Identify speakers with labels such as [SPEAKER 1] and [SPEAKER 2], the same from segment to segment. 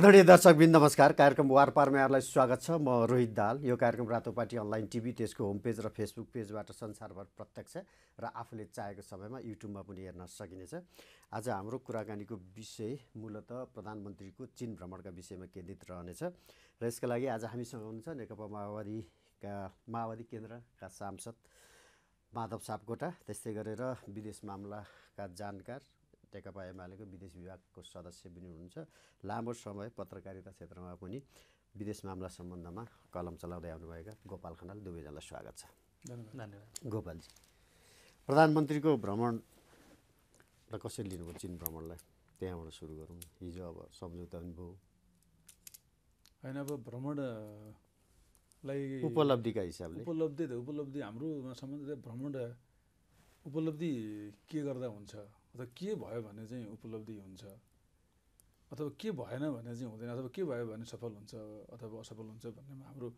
[SPEAKER 1] आदरणीय दर्शकबिन नमस्कार कार्यक्रम वार पारमा यहाँलाई स्वागत छ म रोहित दाल यो कार्यक्रम रातो पार्टी अनलाइन टिभी त्यसको होम पेज र फेसबुक पेजबाट संसारभर प्रत्यक्ष र आफूले चाहेको समयमा युट्युबमा पनि हेर्न सकिनेछ आज हाम्रो कुराकानीको विषय मूलत प्रधानमन्त्रीको चिन भ्रमणका विषयमा केन्द्रित रहनेछ र यसका लागि आज हामीसँग हुनुहुन्छ नेकपा माओवादीका माओवादी केन्द्रका सांसद माधव सापकोटा त्यस्तै गरेर विदेश मामलाका जानकार नेकपा एमालेको विदेश विभागको सदस्य पनि हुनुहुन्छ लामो समय पत्रकारिता क्षेत्रमा पनि विदेश मामला सम्बन्धमा कलम चलाउँदै आउनुभएका गोपाल खनाल दुवैजनालाई स्वागत छ धन्यवाद गोपालजी प्रधानमन्त्रीको भ्रमण र कसरी लिनुभयो चिन भ्रमणलाई त्यहाँबाट सुरु गरौँ हिजो अब सम्झौता पनि भयो
[SPEAKER 2] होइन अब भ्रमणलाई उपलब्धिका हिसाबले उपलब्धि त उपलब्धि हाम्रो सम्बन्ध भ्रमण उपलब्धि के गर्दा हुन्छ अथवा के भयो भने चाहिँ उपलब्धि हुन्छ अथवा के भएन भने चाहिँ हुँदैन अथवा के भयो भने सफल हुन्छ अथवा असफल हुन्छ भन्नेमा हाम्रो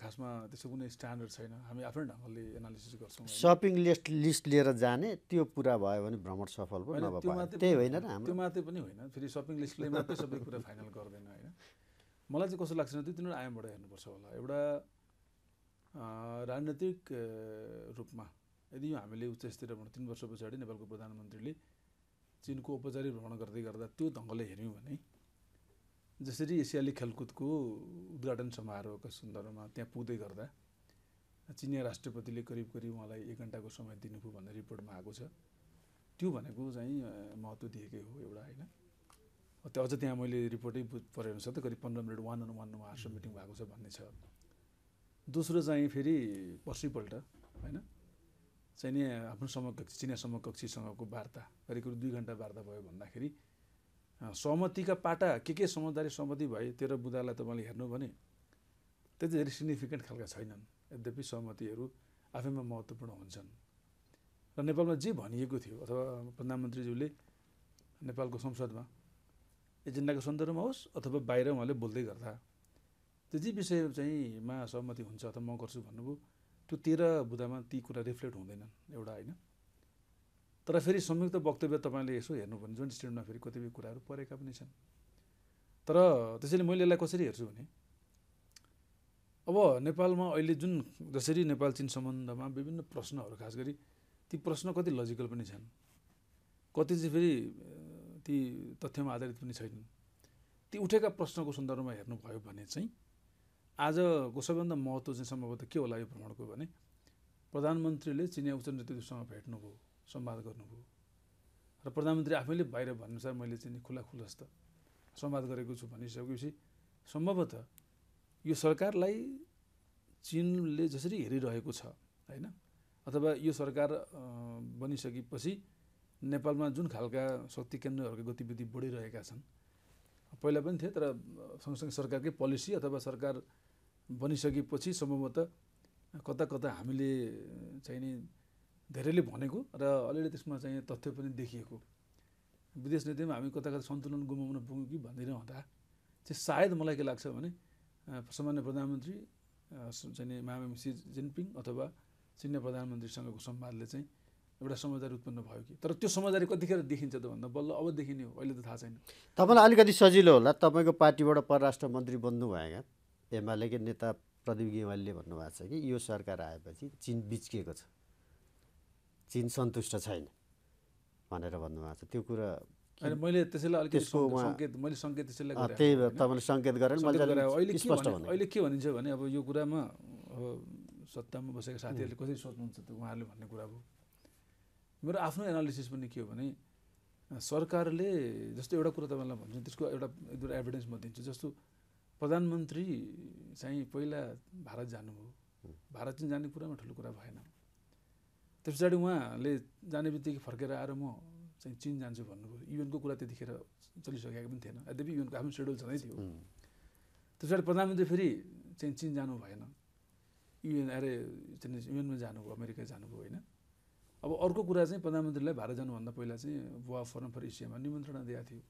[SPEAKER 2] खासमा त्यसको कुनै स्ट्यान्डर्ड छैन हामी आफ्नै ढङ्गले एनालिसिस गर्छौँ सपिङ
[SPEAKER 1] लिस्ट लिस्ट लिएर जाने त्यो पुरा भयो भने भ्रमण सफल भयो त्यही होइन त्यो
[SPEAKER 2] मात्रै पनि होइन फेरि सपिङ लिस्टले मात्रै सबै कुरा फाइनल गर्दैन होइन मलाई चाहिँ कस्तो लाग्छ दुई तिनवटा आयामबाट हेर्नुपर्छ होला एउटा राजनैतिक रूपमा यदि यो हामीले उच्च स्तरीय तिन वर्ष पछाडि नेपालको प्रधानमन्त्रीले चिनको औपचारिक भ्रमण गर्दै गर्दा त्यो ढङ्गले हेऱ्यौँ भने जसरी एसियाली खेलकुदको उद्घाटन समारोहका सन्दर्भमा त्यहाँ पुग्दै गर्दा चिनिया राष्ट्रपतिले करिब करिब उहाँलाई एक घन्टाको समय दिनुभयो भन्ने रिपोर्टमा आएको छ त्यो भनेको चाहिँ महत्त्व दिएकै हो एउटा होइन त्यो अझ त्यहाँ मैले रिपोर्टै परे अनुसार त करिब पन्ध्र मिनट वान अन वान उहाँहरूसँग मिटिङ भएको छ भन्ने छ दोस्रो चाहिँ फेरि पर्सिपल्ट होइन चाहिँ नि आफ्नो समकक्षी चिना समकक्षीसँगको वार्ता करिब करिब दुई घन्टा वार्ता भयो भन्दाखेरि सहमतिका पाटा के के समझदारी सहमति भए तेह्र बुदालाई तपाईँले हेर्नु भने त्यति धेरै सिग्निफिकेन्ट खालका छैनन् यद्यपि सहमतिहरू आफैमा महत्त्वपूर्ण हुन्छन् र नेपालमा जे भनिएको थियो अथवा प्रधानमन्त्रीज्यूले नेपालको संसदमा एजेन्डाको सन्दर्भमा होस् अथवा बाहिर उहाँले बोल्दै गर्दा त्यति जे विषय चाहिँ मा सहमति हुन्छ अथवा म गर्छु भन्नुभयो त्यो तेह्र बुधामा ती कुरा रिफ्लेक्ट हुँदैनन् एउटा होइन तर फेरि संयुक्त वक्तव्य तपाईँले यसो हेर्नु भने जुन स्टेटमेन्टमा फेरि कतिपय कुराहरू परेका पनि छन् तर त्यसैले मैले यसलाई कसरी हेर्छु भने अब नेपालमा अहिले जुन जसरी नेपाल चिन सम्बन्धमा विभिन्न प्रश्नहरू खास गरी ती प्रश्न कति लजिकल पनि छन् कति चाहिँ फेरि ती तथ्यमा आधारित पनि छैनन् ती उठेका प्रश्नको सन्दर्भमा हेर्नुभयो भने चाहिँ आजको सबैभन्दा महत्त्व चाहिँ सम्भवतः के होला यो भ्रमणको भने प्रधानमन्त्रीले चिनिया उच्च नेतृत्वसँग भेट्नुभयो संवाद गर्नुभयो र प्रधानमन्त्री आफैले बाहिर भन्नुसार मैले चाहिँ खुला खुलस्त संवाद गरेको छु भनिसकेपछि सम्भवतः यो सरकारलाई चिनले जसरी हेरिरहेको छ होइन अथवा यो सरकार बनिसकेपछि नेपालमा जुन खालका शक्ति केन्द्रहरूको गतिविधि बढिरहेका छन् पहिला पनि थिए तर सँगसँगै सरकारकै पोलिसी अथवा सरकार बनिसकेपछि सम्भवतः कता कता हामीले चाहिँ नि धेरैले भनेको र अलिअलि त्यसमा चाहिँ तथ्य पनि देखिएको विदेश नीतिमा हामी कता कता सन्तुलन गुमाउन पुग्यौँ कि भन्दैनौँ हुँदा चाहिँ सायद मलाई के लाग्छ भने सामान्य प्रधानमन्त्री चाहिँ महामहिम सी जिनपिङ अथवा चिनिया प्रधानमन्त्रीसँगको संवादले चाहिँ एउटा समझदारी उत्पन्न भयो कि तर त्यो समझदारी कतिखेर देखिन्छ त भन्दा बल्ल अब देखिने हो अहिले त थाहा छैन
[SPEAKER 1] तपाईँलाई अलिकति सजिलो होला तपाईँको पार्टीबाट परराष्ट्र मन्त्री क्या एमालेकै नेता प्रदीप गेवालीले भन्नुभएको छ कि यो सरकार आएपछि चिन बिच्किएको छ चिन सन्तुष्ट छैन भनेर भन्नुभएको छ त्यो कुरा मैले त्यसैलाई अलिकति सङ्केत
[SPEAKER 2] मैले सङ्केत त्यसैलाई त्यही तपाईँले सङ्केत गरेर अहिले के अहिले के भनिन्छ भने अब यो कुरामा अब सत्तामा बसेका साथीहरूले कसरी सोच्नुहुन्छ त उहाँहरूले भन्ने कुरा भयो मेरो आफ्नो एनालिसिस पनि के हो भने सरकारले जस्तो एउटा कुरा तपाईँलाई भन्छु त्यसको एउटा एक दुईवटा एभिडेन्स म दिन्छु जस्तो प्रधानमन्त्री चाहिँ पहिला भारत जानुभयो भारत चाहिँ जाने कुरामा ठुलो कुरा भएन त्यस पछाडि उहाँले जाने बित्तिकै फर्केर आएर म चाहिँ चिन जान्छु भन्नुभयो युएनको कुरा त्यतिखेर चलिसकेको पनि थिएन यद्यपि युएनको आफ्नो सेड्युल छँदै थियो त्यस पछाडि प्रधानमन्त्री फेरि चाहिँ चिन जानु भएन युएन अरे युएनमा जानुभयो अमेरिका जानुभयो होइन अब अर्को कुरा चाहिँ प्रधानमन्त्रीलाई भारत जानुभन्दा पहिला चाहिँ बुवा फोरम फर एसियामा निमन्त्रणा दिएको थियो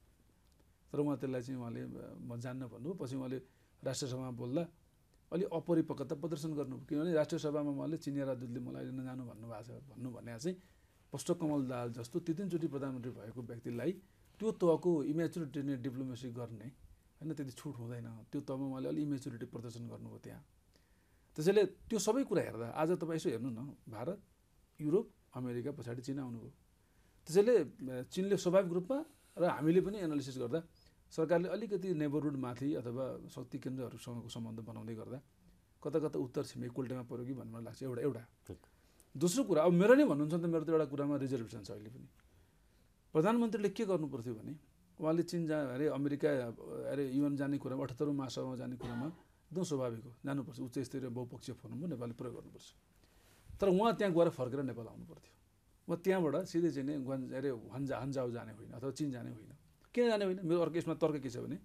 [SPEAKER 2] तर उहाँ त्यसलाई चाहिँ उहाँले म जान्न भन्नु पछि उहाँले राष्ट्रसभामा बोल्दा अलि अपरिपक्वता प्रदर्शन गर्नु किनभने राष्ट्रसभामा उहाँले चिनिया राजदूतले मलाई नजानु भन्नुभएको छ भन्नु भने चाहिँ पुष्पकमल दाल जस्तो त्यो तिनचोटि प्रधानमन्त्री भएको व्यक्तिलाई त्यो तहको इमेच्युरिटी डिप्लोमेसी गर्ने होइन त्यति छुट हुँदैन त्यो तहमा उहाँले अलि इमेच्युरिटी प्रदर्शन गर्नुभयो त्यहाँ त्यसैले त्यो सबै कुरा हेर्दा आज तपाईँ यसो हेर्नु न भारत युरोप अमेरिका पछाडि चिन आउनुभयो त्यसैले चिनले स्वाभाविक रूपमा र हामीले पनि एनालिसिस गर्दा सरकारले अलिकति नेबरहुडमाथि अथवा शक्ति केन्द्रहरूसँगको सम्बन्ध बनाउँदै गर्दा कता कता उत्तर छिमेक कोल्टेमा पऱ्यो कि भन्ने मलाई लाग्छ एउटा एउटा दोस्रो कुरा अब मेरो नै भन्नुहुन्छ त मेरो त एउटा कुरामा रिजर्भेसन छ अहिले पनि प्रधानमन्त्रीले के गर्नु पर्थ्यो भने उहाँले चिन जा अरे अमेरिका अरे युएन जाने कुरामा अठहत्तरौँ महासभामा जाने कुरामा एकदम स्वाभाविक हो जानुपर्छ उच्च स्तरीय बहुपक्षीय फोरममा नेपालले प्रयोग गर्नुपर्छ तर उहाँ त्यहाँ गएर फर्केर नेपाल आउनु पर्थ्यो म त्यहाँबाट सिधै चाहिँ गन्जा अरे हन्जा हन्जाउ जाने होइन अथवा चिन जाने होइन किन जाने होइन मेरो अर्को यसमा तर्क के छ भने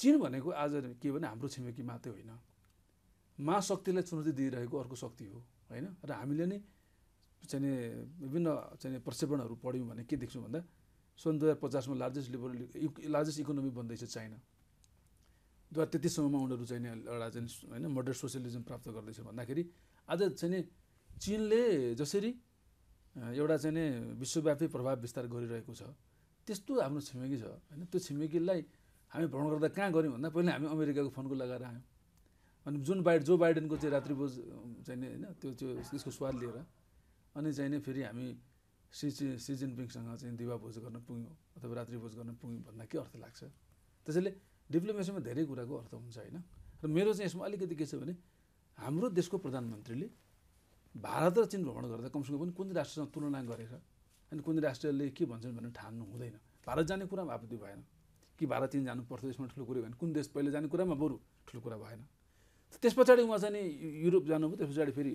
[SPEAKER 2] चिन भनेको आज के भने हाम्रो छिमेकी मात्रै होइन महाशक्तिलाई चुनौती दिइरहेको अर्को शक्ति हो होइन र हामीले नै चाहिँ विभिन्न चाहिँ प्रक्षेपणहरू पढ्यौँ भने के देख्छौँ भन्दा सन् दुई हजार पचासमा लार्जेस्ट लेबर लार्जेस्ट इकोनोमी बन्दैछ चाइना दुई हजार समयमा उनीहरू चाहिँ एउटा चाहिँ होइन मोडर्न सोसियलिजम प्राप्त गर्दैछ भन्दाखेरि आज चाहिँ नि चिनले जसरी एउटा चाहिँ नि विश्वव्यापी प्रभाव विस्तार गरिरहेको छ त्यस्तो हाम्रो छिमेकी छ होइन त्यो छिमेकीलाई हामी भ्रमण गर्दा कहाँ गऱ्यौँ भन्दा पहिला हामी अमेरिकाको फोनको लगाएर आयौँ अनि जुन बाइड जो बाइडेनको चाहिँ रात्रिभोज चाहिँ होइन त्यो त्यो त्यसको स्वाद लिएर अनि चाहिँ नि फेरि हामी सि सी जिनपिङसँग चाहिँ दिवाभोज गर्न पुग्यौँ अथवा रात्रिभोज गर्न पुग्यौँ भन्दा के अर्थ लाग्छ त्यसैले डिप्लोमेसीमा धेरै कुराको अर्थ हुन्छ होइन र मेरो चाहिँ यसमा अलिकति के छ भने हाम्रो देशको प्रधानमन्त्रीले भारत र चिन भ्रमण गर्दा कमसेकम पनि कुन राष्ट्रसँग तुलना गरेर अनि कुनै राष्ट्रले के भन्छन् भनेर ठान्नु हुँदैन भारत जाने कुरामा आपत्ति भएन कि भारत चिन जानु पर्थ्यो त्यसमा ठुलो कुरो भएन कुन देश पहिले जाने कुरामा बरु ठुलो कुरा भएन त्यस पछाडि उहाँ चाहिँ युरोप जानुभयो त्यस पछाडि फेरि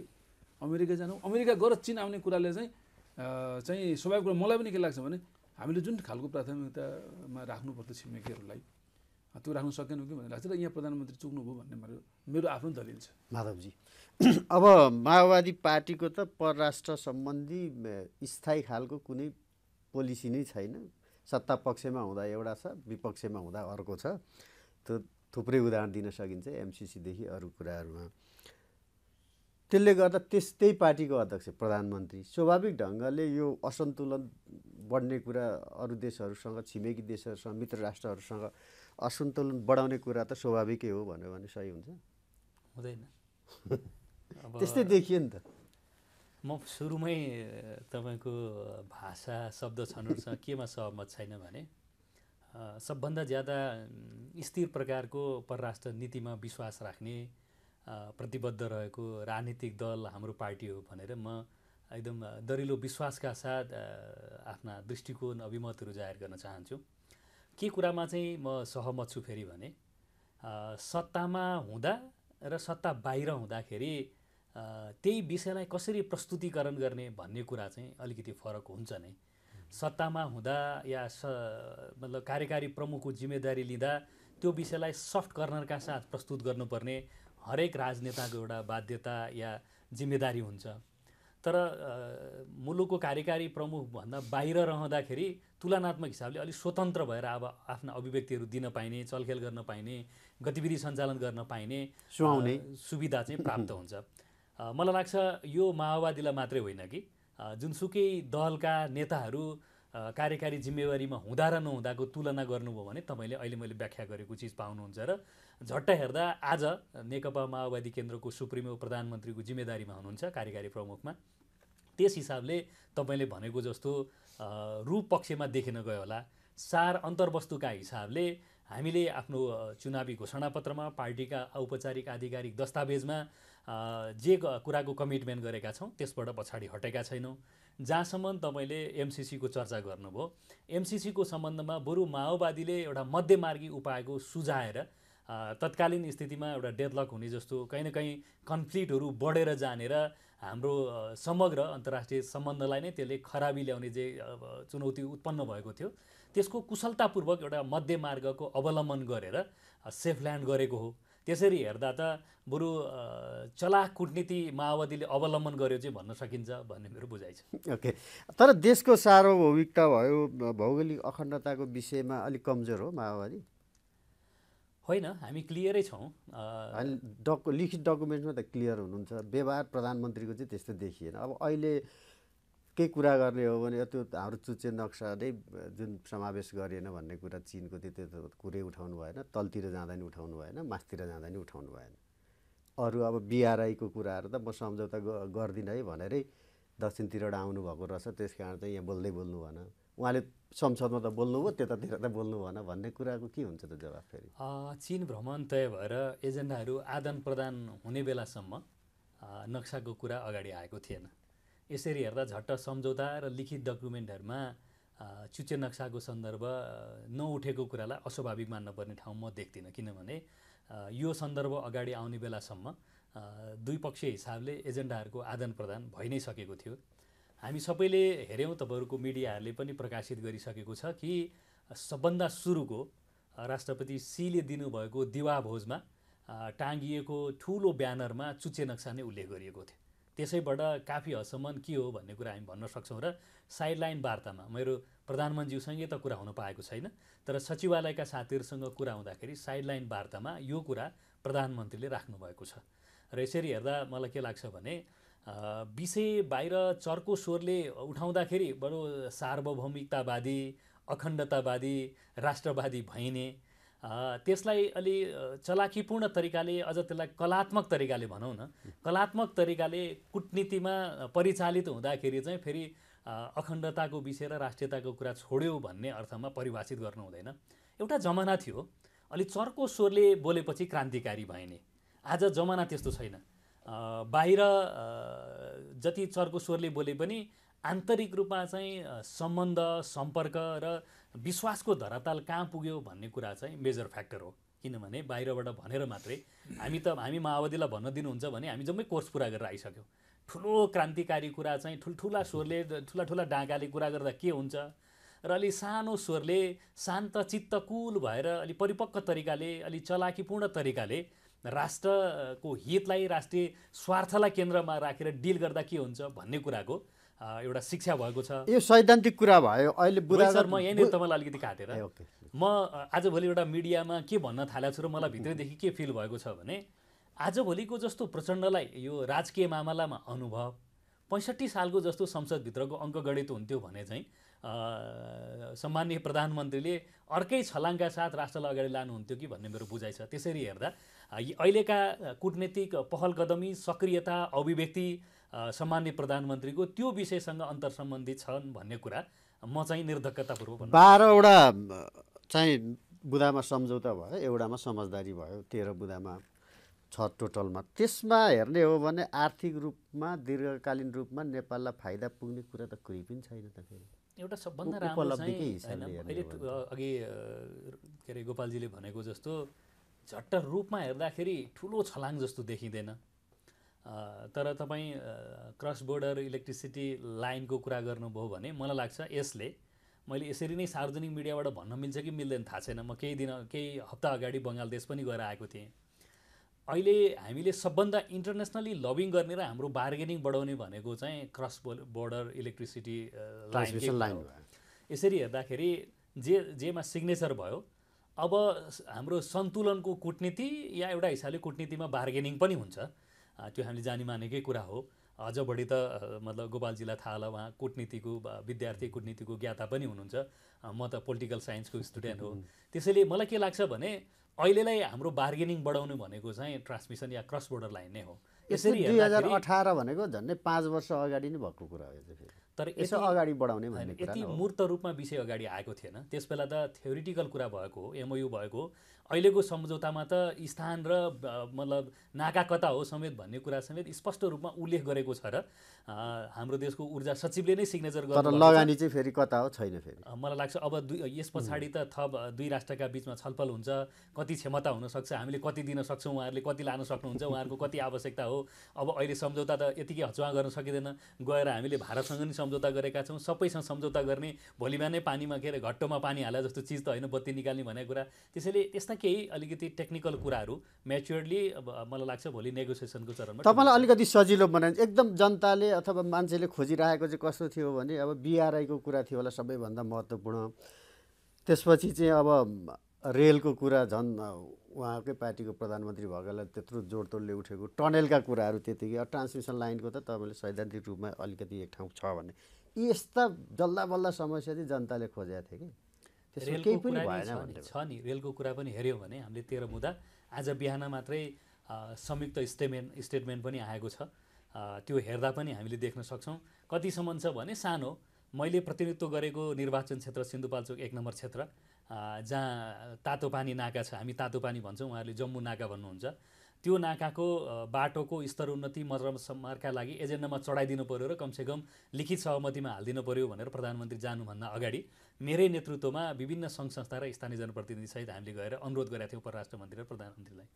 [SPEAKER 2] अमेरिका जानु अमेरिका गएर चिन आउने कुराले चाहिँ चाहिँ स्वाभाविक कुरा मलाई पनि के लाग्छ भने हामीले जुन खालको प्राथमिकतामा राख्नुपर्थ्यो छिमेकीहरूलाई त्यो राख्न सकेनौँ कि भन्ने लाग्छ र यहाँ प्रधानमन्त्री चुक्नु भयो भन्ने मेरो मेरो आफ्नो दलिल छ
[SPEAKER 1] माधवजी अब माओवादी पार्टीको त परराष्ट्र सम्बन्धी स्थायी खालको कुनै पोलिसी नै छैन सत्ता पक्षमा हुँदा एउटा छ विपक्षमा हुँदा अर्को छ त्यो थुप्रै उदाहरण दिन सकिन्छ एमसिसीदेखि अरू कुराहरूमा त्यसले गर्दा त्यस्तै पार्टीको अध्यक्ष प्रधानमन्त्री स्वाभाविक ढङ्गले यो असन्तुलन बढ्ने कुरा अरू देशहरूसँग छिमेकी देशहरूसँग मित्र राष्ट्रहरूसँग असन्तुलन बढाउने कुरा त स्वाभाविकै हो भन्यो भने सही हुन्छ हुँदैन त्यस्तै देखियो नि त
[SPEAKER 3] म सुरुमै तपाईँको भाषा शब्द छनौटसँग केमा सहमत छैन भने सबभन्दा ज्यादा स्थिर प्रकारको परराष्ट्र नीतिमा विश्वास राख्ने प्रतिबद्ध रहेको राजनीतिक दल हाम्रो पार्टी हो भनेर म एकदम दरिलो विश्वासका साथ आफ्ना दृष्टिकोण अभिमतहरू जाहेर गर्न चाहन्छु के कुरामा चाहिँ म सहमत छु फेरि भने सत्तामा हुँदा र सत्ता बाहिर हुँदाखेरि त्यही विषयलाई कसरी प्रस्तुतिकरण गर्ने भन्ने कुरा चाहिँ अलिकति फरक हुन्छ नै सत्तामा हुँदा या स मतलब कार्यकारी प्रमुखको जिम्मेदारी लिँदा त्यो विषयलाई सफ्ट कर्नरका साथ प्रस्तुत गर्नुपर्ने हरेक राजनेताको एउटा बाध्यता या जिम्मेदारी हुन्छ तर मुलुकको कार्यकारी प्रमुखभन्दा बाहिर रहँदाखेरि तुलनात्मक हिसाबले अलिक स्वतन्त्र भएर अब आफ्ना अभिव्यक्तिहरू दिन पाइने चलखेल गर्न पाइने गतिविधि सञ्चालन गर्न पाइने सुहाउने सुविधा चाहिँ प्राप्त हुन्छ मलाई लाग्छ यो माओवादीलाई मात्रै होइन कि जुनसुकै दलका नेताहरू कार्यकारी जिम्मेवारीमा हुँदा र नहुँदाको तुलना गर्नुभयो भने तपाईँले अहिले मैले व्याख्या गरेको चिज पाउनुहुन्छ र झट्ट हेर्दा आज नेकपा माओवादी केन्द्रको सुप्रिमो प्रधानमन्त्रीको जिम्मेदारीमा हुनुहुन्छ कार्यकारी प्रमुखमा त्यस हिसाबले तपाईँले भनेको जस्तो रूप पक्षमा देखिन गयो होला सार अन्तर्वस्तुका हिसाबले हामीले आफ्नो चुनावी घोषणापत्रमा पार्टीका औपचारिक आधिकारिक दस्तावेजमा जे कुराको कमिटमेन्ट गरेका छौँ त्यसबाट पछाडि हटेका छैनौँ जहाँसम्म तपाईँले एमसिसीको चर्चा गर्नुभयो एमसिसीको सम्बन्धमा बरु माओवादीले एउटा मध्यमार्गी उपायको सुझाएर तत्कालीन स्थितिमा एउटा डेडलक हुने जस्तो कहीँ न कहीँ कन्फ्लिक्टहरू बढेर जानेर हाम्रो समग्र अन्तर्राष्ट्रिय सम्बन्धलाई नै त्यसले खराबी ल्याउने जे चुनौती उत्पन्न भएको थियो त्यसको कुशलतापूर्वक एउटा मध्यमार्गको अवलम्बन गरेर सेफ ल्यान्ड गरेको हो त्यसरी हेर्दा त बरु चलाख कुटनीति माओवादीले अवलम्बन गर्यो चाहिँ भन्न सकिन्छ भन्ने मेरो बुझाइ छ
[SPEAKER 1] ओके तर देशको सार्वभौमिकता भयो भौगोलिक अखण्डताको विषयमा अलिक कमजोर हो माओवादी
[SPEAKER 3] होइन हामी क्लियरै छौँ
[SPEAKER 1] डकु लिखित डकुमेन्टमा त क्लियर हुनुहुन्छ व्यवहार प्रधानमन्त्रीको चाहिँ त्यस्तो देखिएन अब अहिले केही कुरा गर्ने हो भने त्यो हाम्रो चुच्चे नक्सा नै जुन समावेश गरिएन भन्ने कुरा चिनको त्यो त्यो कुरै उठाउनु भएन तलतिर जाँदा नि उठाउनु भएन मासतिर जाँदा नि उठाउनु भएन अरू अब बिआरआईको कुराहरू त म सम्झौता गर्दिनँ है भनेरै दक्षिणतिरबाट आउनुभएको रहेछ त्यस कारण चाहिँ यहाँ बोल्दै बोल्नु भएन उहाँले संसदमा त बोल्नु बोल्नुभयो त्यतातिर त बोल्नु भएन भन्ने कुराको के हुन्छ त जवाब फेरि
[SPEAKER 3] चिन भ्रमण तय भएर एजेन्डाहरू आदान प्रदान हुने बेलासम्म नक्साको कुरा अगाडि आएको थिएन यसरी हेर्दा झट्ट सम्झौता र लिखित डकुमेन्टहरूमा चुच्चे नक्साको सन्दर्भ नउठेको कुरालाई अस्वाभाविक मान्नुपर्ने ठाउँ म देख्दिनँ किनभने यो सन्दर्भ अगाडि आउने बेलासम्म द्विपक्षीय हिसाबले एजेन्डाहरूको आदान प्रदान भइ नै सकेको थियो हामी सबैले हेऱ्यौँ तपाईँहरूको मिडियाहरूले पनि प्रकाशित गरिसकेको छ कि सबभन्दा सुरुको राष्ट्रपति सीले दिनुभएको दिवा भोजमा टाँगिएको ठुलो ब्यानरमा चुच्चे नक्सा नै उल्लेख गरिएको थियो त्यसैबाट काफी हदसम्म के हो भन्ने कुरा हामी भन्न सक्छौँ र साइडलाइन वार्तामा मेरो प्रधानमन्त्रीसँगै त कुरा हुन पाएको छैन तर सचिवालयका साथीहरूसँग कुरा हुँदाखेरि साइडलाइन वार्तामा यो कुरा प्रधानमन्त्रीले राख्नुभएको छ र यसरी हेर्दा मलाई के लाग्छ भने विषय बाहिर चर्को स्वरले उठाउँदाखेरि बरु सार्वभौमिकतावादी अखण्डतावादी राष्ट्रवादी भइने त्यसलाई अलि चलाखीपूर्ण तरिकाले अझ त्यसलाई कलात्मक तरिकाले भनौँ न कलात्मक तरिकाले कुटनीतिमा परिचालित हुँदाखेरि चाहिँ फेरि अखण्डताको विषय र राष्ट्रियताको कुरा छोड्यो भन्ने अर्थमा परिभाषित गर्नु हुँदैन एउटा जमाना थियो अलि चर्को स्वरले बोलेपछि क्रान्तिकारी भइने आज जमाना त्यस्तो छैन बाहिर जति चर्को स्वरले बोले पनि आन्तरिक रूपमा चाहिँ सम्बन्ध सम्पर्क र विश्वासको धराताल कहाँ पुग्यो भन्ने कुरा चाहिँ मेजर फ्याक्टर हो किनभने बाहिरबाट भनेर मात्रै हामी त हामी माओवादीलाई भन्न दिनुहुन्छ भने हामी जम्मै कोर्स पुरा गरेर आइसक्यौँ ठुलो क्रान्तिकारी कुरा चाहिँ ठुल्ठुला स्वरले ठुला ठुला डाँगाले कुरा गर्दा के हुन्छ र अलि सानो स्वरले शान्त चित्त चित्तकुल भएर अलि परिपक्व तरिकाले अलि चलाकीपूर्ण तरिकाले राष्ट्रको हितलाई राष्ट्रिय स्वार्थलाई केन्द्रमा राखेर डिल गर्दा के हुन्छ भन्ने कुराको एउटा शिक्षा भएको छ
[SPEAKER 1] यो सैद्धान्तिक कुरा भयो अहिले बुढा सर म यहीँनिर
[SPEAKER 3] तपाईँलाई अलिकति काटेर म आजभोलि एउटा मिडियामा के भन्न थालेको छु र मलाई भित्रैदेखि के फिल भएको छ भने आजभोलिको जस्तो प्रचण्डलाई यो राजकीय मामलामा अनुभव पैँसठी सालको जस्तो संसदभित्रको अङ्कगणित हुन्थ्यो भने चाहिँ सम्माननीय प्रधानमन्त्रीले अर्कै छलाङका साथ राष्ट्रलाई अगाडि लानुहुन्थ्यो कि भन्ने मेरो बुझाइ छ त्यसरी हेर्दा अहिलेका कुटनीतिक पहल कदमी सक्रियता अभिव्यक्ति सम्मान्य प्रधानमन्त्रीको त्यो विषयसँग अन्तर सम्बन्धित छन् भन्ने कुरा म चाहिँ निर्धक्कतापूर्वक
[SPEAKER 1] बाह्रवटा चाहिँ बुदामा सम्झौता भयो एउटामा समझदारी भयो तेह्र बुदामा छ टोटलमा त्यसमा हेर्ने हो भने आर्थिक रूपमा दीर्घकालीन रूपमा नेपाललाई फाइदा पुग्ने कुरा त कोही पनि छैन त फेरि एउटा सबभन्दा राम्रो चाहिँ अहिले
[SPEAKER 3] अघि के अरे गोपालजीले भनेको जस्तो झट्ट रूपमा हेर्दाखेरि ठुलो छलाङ जस्तो देखिँदैन तर तपाईँ क्रस बोर्डर इलेक्ट्रिसिटी लाइनको कुरा गर्नुभयो भने मलाई लाग्छ यसले मैले यसरी नै सार्वजनिक मिडियाबाट भन्न मिल्छ कि मिल्दैन थाहा छैन म केही दिन केही हप्ता अगाडि बङ्गलादेश पनि गएर आएको थिएँ अहिले हामीले सबभन्दा इन्टरनेसनली लभिङ गर्ने र हाम्रो बार्गेनिङ बढाउने भनेको चाहिँ क्रस बोर्डर इलेक्ट्रिसिटी लाइन यसरी हेर्दाखेरि जे जेमा सिग्नेचर भयो अब हाम्रो सन्तुलनको कुटनीति या एउटा हिसाबले कुटनीतिमा बार्गेनिङ पनि हुन्छ त्यो हामीले जानी मानेकै कुरा हो अझ बढी त मतलब गोपालजीलाई थाहा होला उहाँ कुटनीतिको विद्यार्थी कुटनीतिको ज्ञाता पनि हुनुहुन्छ म त पोलिटिकल साइन्सको स्टुडेन्ट हो त्यसैले मलाई के लाग्छ भने अहिलेलाई हाम्रो बार्गेनिङ बढाउनु भनेको चाहिँ ट्रान्समिसन या क्रस बोर्डर लाइन नै हो यसरी दुई हजार
[SPEAKER 1] अठार भनेको झन्डै पाँच वर्ष अगाडि नै भएको कुरा हो त्यो तर यसो अगाडि बढाउने यति
[SPEAKER 3] मूर्त रूपमा विषय अगाडि आएको थिएन त्यस बेला त थ्योरिटिकल कुरा भएको हो एमओयु भएको अहिलेको सम्झौतामा त स्थान र मतलब नाका कता हो समेत भन्ने कुरा समेत स्पष्ट रूपमा उल्लेख गरेको छ र हाम्रो देशको ऊर्जा सचिवले नै सिग्नेचर गर्नु लगानी चाहिँ फेरि कता हो छैन फेरि मलाई लाग्छ अब दुई यस पछाडि त थप दुई राष्ट्रका बिचमा छलफल हुन्छ कति क्षमता हुनसक्छ हामीले कति दिन सक्छौँ उहाँहरूले कति लान सक्नुहुन्छ उहाँहरूको कति आवश्यकता हो अब अहिले सम्झौता त यतिकै हचुवा गर्न सकिँदैन गएर हामीले भारतसँग नि सम्झौता गरेका छौँ सबैसँग सम्झौता गर्ने भोलिमा नै पानीमा के अरे घट्टोमा पानी हाले जस्तो चिज त होइन बत्ती निकाल्ने भनेको कुरा त्यसैले त्यस्ता त्यसमा केही अलिकति टेक्निकल कुराहरू अब मलाई लाग्छ भोलि नेगोसिएसनको चरणमा तपाईँलाई अलिकति
[SPEAKER 1] सजिलो बनाइन्छ एकदम जनताले अथवा मान्छेले खोजिरहेको चाहिँ कस्तो थियो भने अब बिआरआईको कुरा थियो होला सबैभन्दा महत्त्वपूर्ण त्यसपछि चाहिँ अब रेलको कुरा झन् उहाँकै पार्टीको प्रधानमन्त्री भएकोलाई त्यत्रो जोडतोडले उठेको टनेलका कुराहरू त्यतिकै ट्रान्समिसन लाइनको त तपाईँले सैद्धान्तिक रूपमा अलिकति एक ठाउँ छ भने यी यस्ता जल्ला बल्ला समस्या चाहिँ जनताले खोजेका थिए कि रेलको केही
[SPEAKER 3] छ नि रेलको कुरा पनि हेऱ्यौँ भने हामीले तेह्र मुद्दा आज बिहान मात्रै संयुक्त स्टेटमेन्ट स्टेटमेन्ट पनि आएको छ त्यो हेर्दा पनि हामीले देख्न सक्छौँ कतिसम्म छ भने सानो मैले प्रतिनिधित्व गरेको निर्वाचन क्षेत्र सिन्धुपाल्चोक एक नम्बर क्षेत्र जहाँ तातो पानी नाका छ हामी तातो पानी भन्छौँ उहाँहरूले जम्मू नाका भन्नुहुन्छ त्यो नाकाको बाटोको स्तर उन्नति मरमसम्मका लागि एजेन्डामा चढाइदिनु पऱ्यो र कमसेकम लिखित सहमतिमा हालिदिनु पऱ्यो भनेर प्रधानमन्त्री जानुभन्दा अगाडि मेरै नेतृत्वमा विभिन्न सङ्घ संस्था र स्थानीय जनप्रतिनिधिसहित हामीले गएर अनुरोध गरेका थियौँ परराष्ट्र मन्त्री र प्रधानमन्त्रीलाई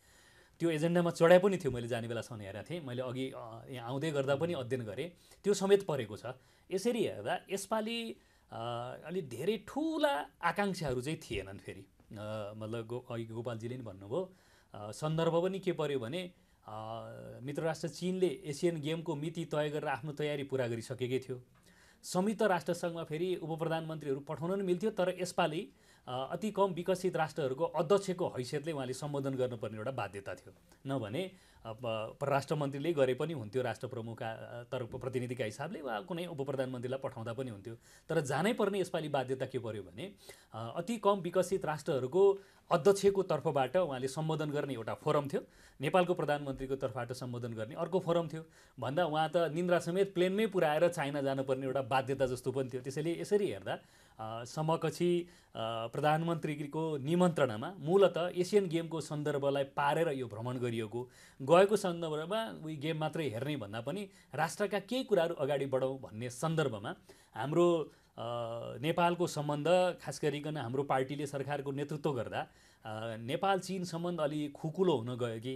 [SPEAKER 3] त्यो एजेन्डामा चढाइ पनि थियो मैले जाने बेलासम्म हेरेको थिएँ मैले अघि यहाँ आउँदै गर्दा पनि अध्ययन गरेँ त्यो समेत परेको छ यसरी हेर्दा यसपालि अलि धेरै ठुला आकाङ्क्षाहरू चाहिँ थिएनन् फेरि मतलब गो अघि गोपालजीले नि भन्नुभयो सन्दर्भ पनि के पर्यो भने मित्र राष्ट्र चिनले एसियन गेमको मिति तय गरेर आफ्नो तयारी पुरा गरिसकेकै थियो संयुक्त राष्ट्रसङ्घमा फेरि उप प्रधानमन्त्रीहरू पठाउन पनि मिल्थ्यो तर यसपालि अति कम विकसित राष्ट्रहरूको अध्यक्षको हैसियतले उहाँले सम्बोधन गर्नुपर्ने एउटा बाध्यता थियो नभने परराष्ट्र मन्त्रीले गरे पनि हुन्थ्यो राष्ट्र प्रमुखका तर्फ प्रतिनिधिका हिसाबले वा कुनै उप प्रधानमन्त्रीलाई पठाउँदा पनि हुन्थ्यो तर जानै पर्ने यसपालि बाध्यता के पर्यो भने अति कम विकसित राष्ट्रहरूको अध्यक्षको तर्फबाट उहाँले सम्बोधन गर्ने एउटा फोरम थियो नेपालको प्रधानमन्त्रीको तर्फबाट सम्बोधन गर्ने अर्को फोरम थियो भन्दा उहाँ त निन्द्रा समेत प्लेनमै पुऱ्याएर चाइना जानुपर्ने एउटा बाध्यता जस्तो पनि थियो त्यसैले यसरी हेर्दा समकक्षी प्रधानमन्त्रीको निमन्त्रणामा मूलत एसियन गेमको सन्दर्भलाई पारेर यो भ्रमण गरिएको गएको सन्दर्भमा उयो गेम मात्रै हेर्ने भन्दा पनि राष्ट्रका केही कुराहरू अगाडि बढाउँ भन्ने सन्दर्भमा हाम्रो नेपालको सम्बन्ध खास गरिकन हाम्रो पार्टीले सरकारको नेतृत्व गर्दा नेपाल चिन सम्बन्ध अलि खुकुलो हुन गयो कि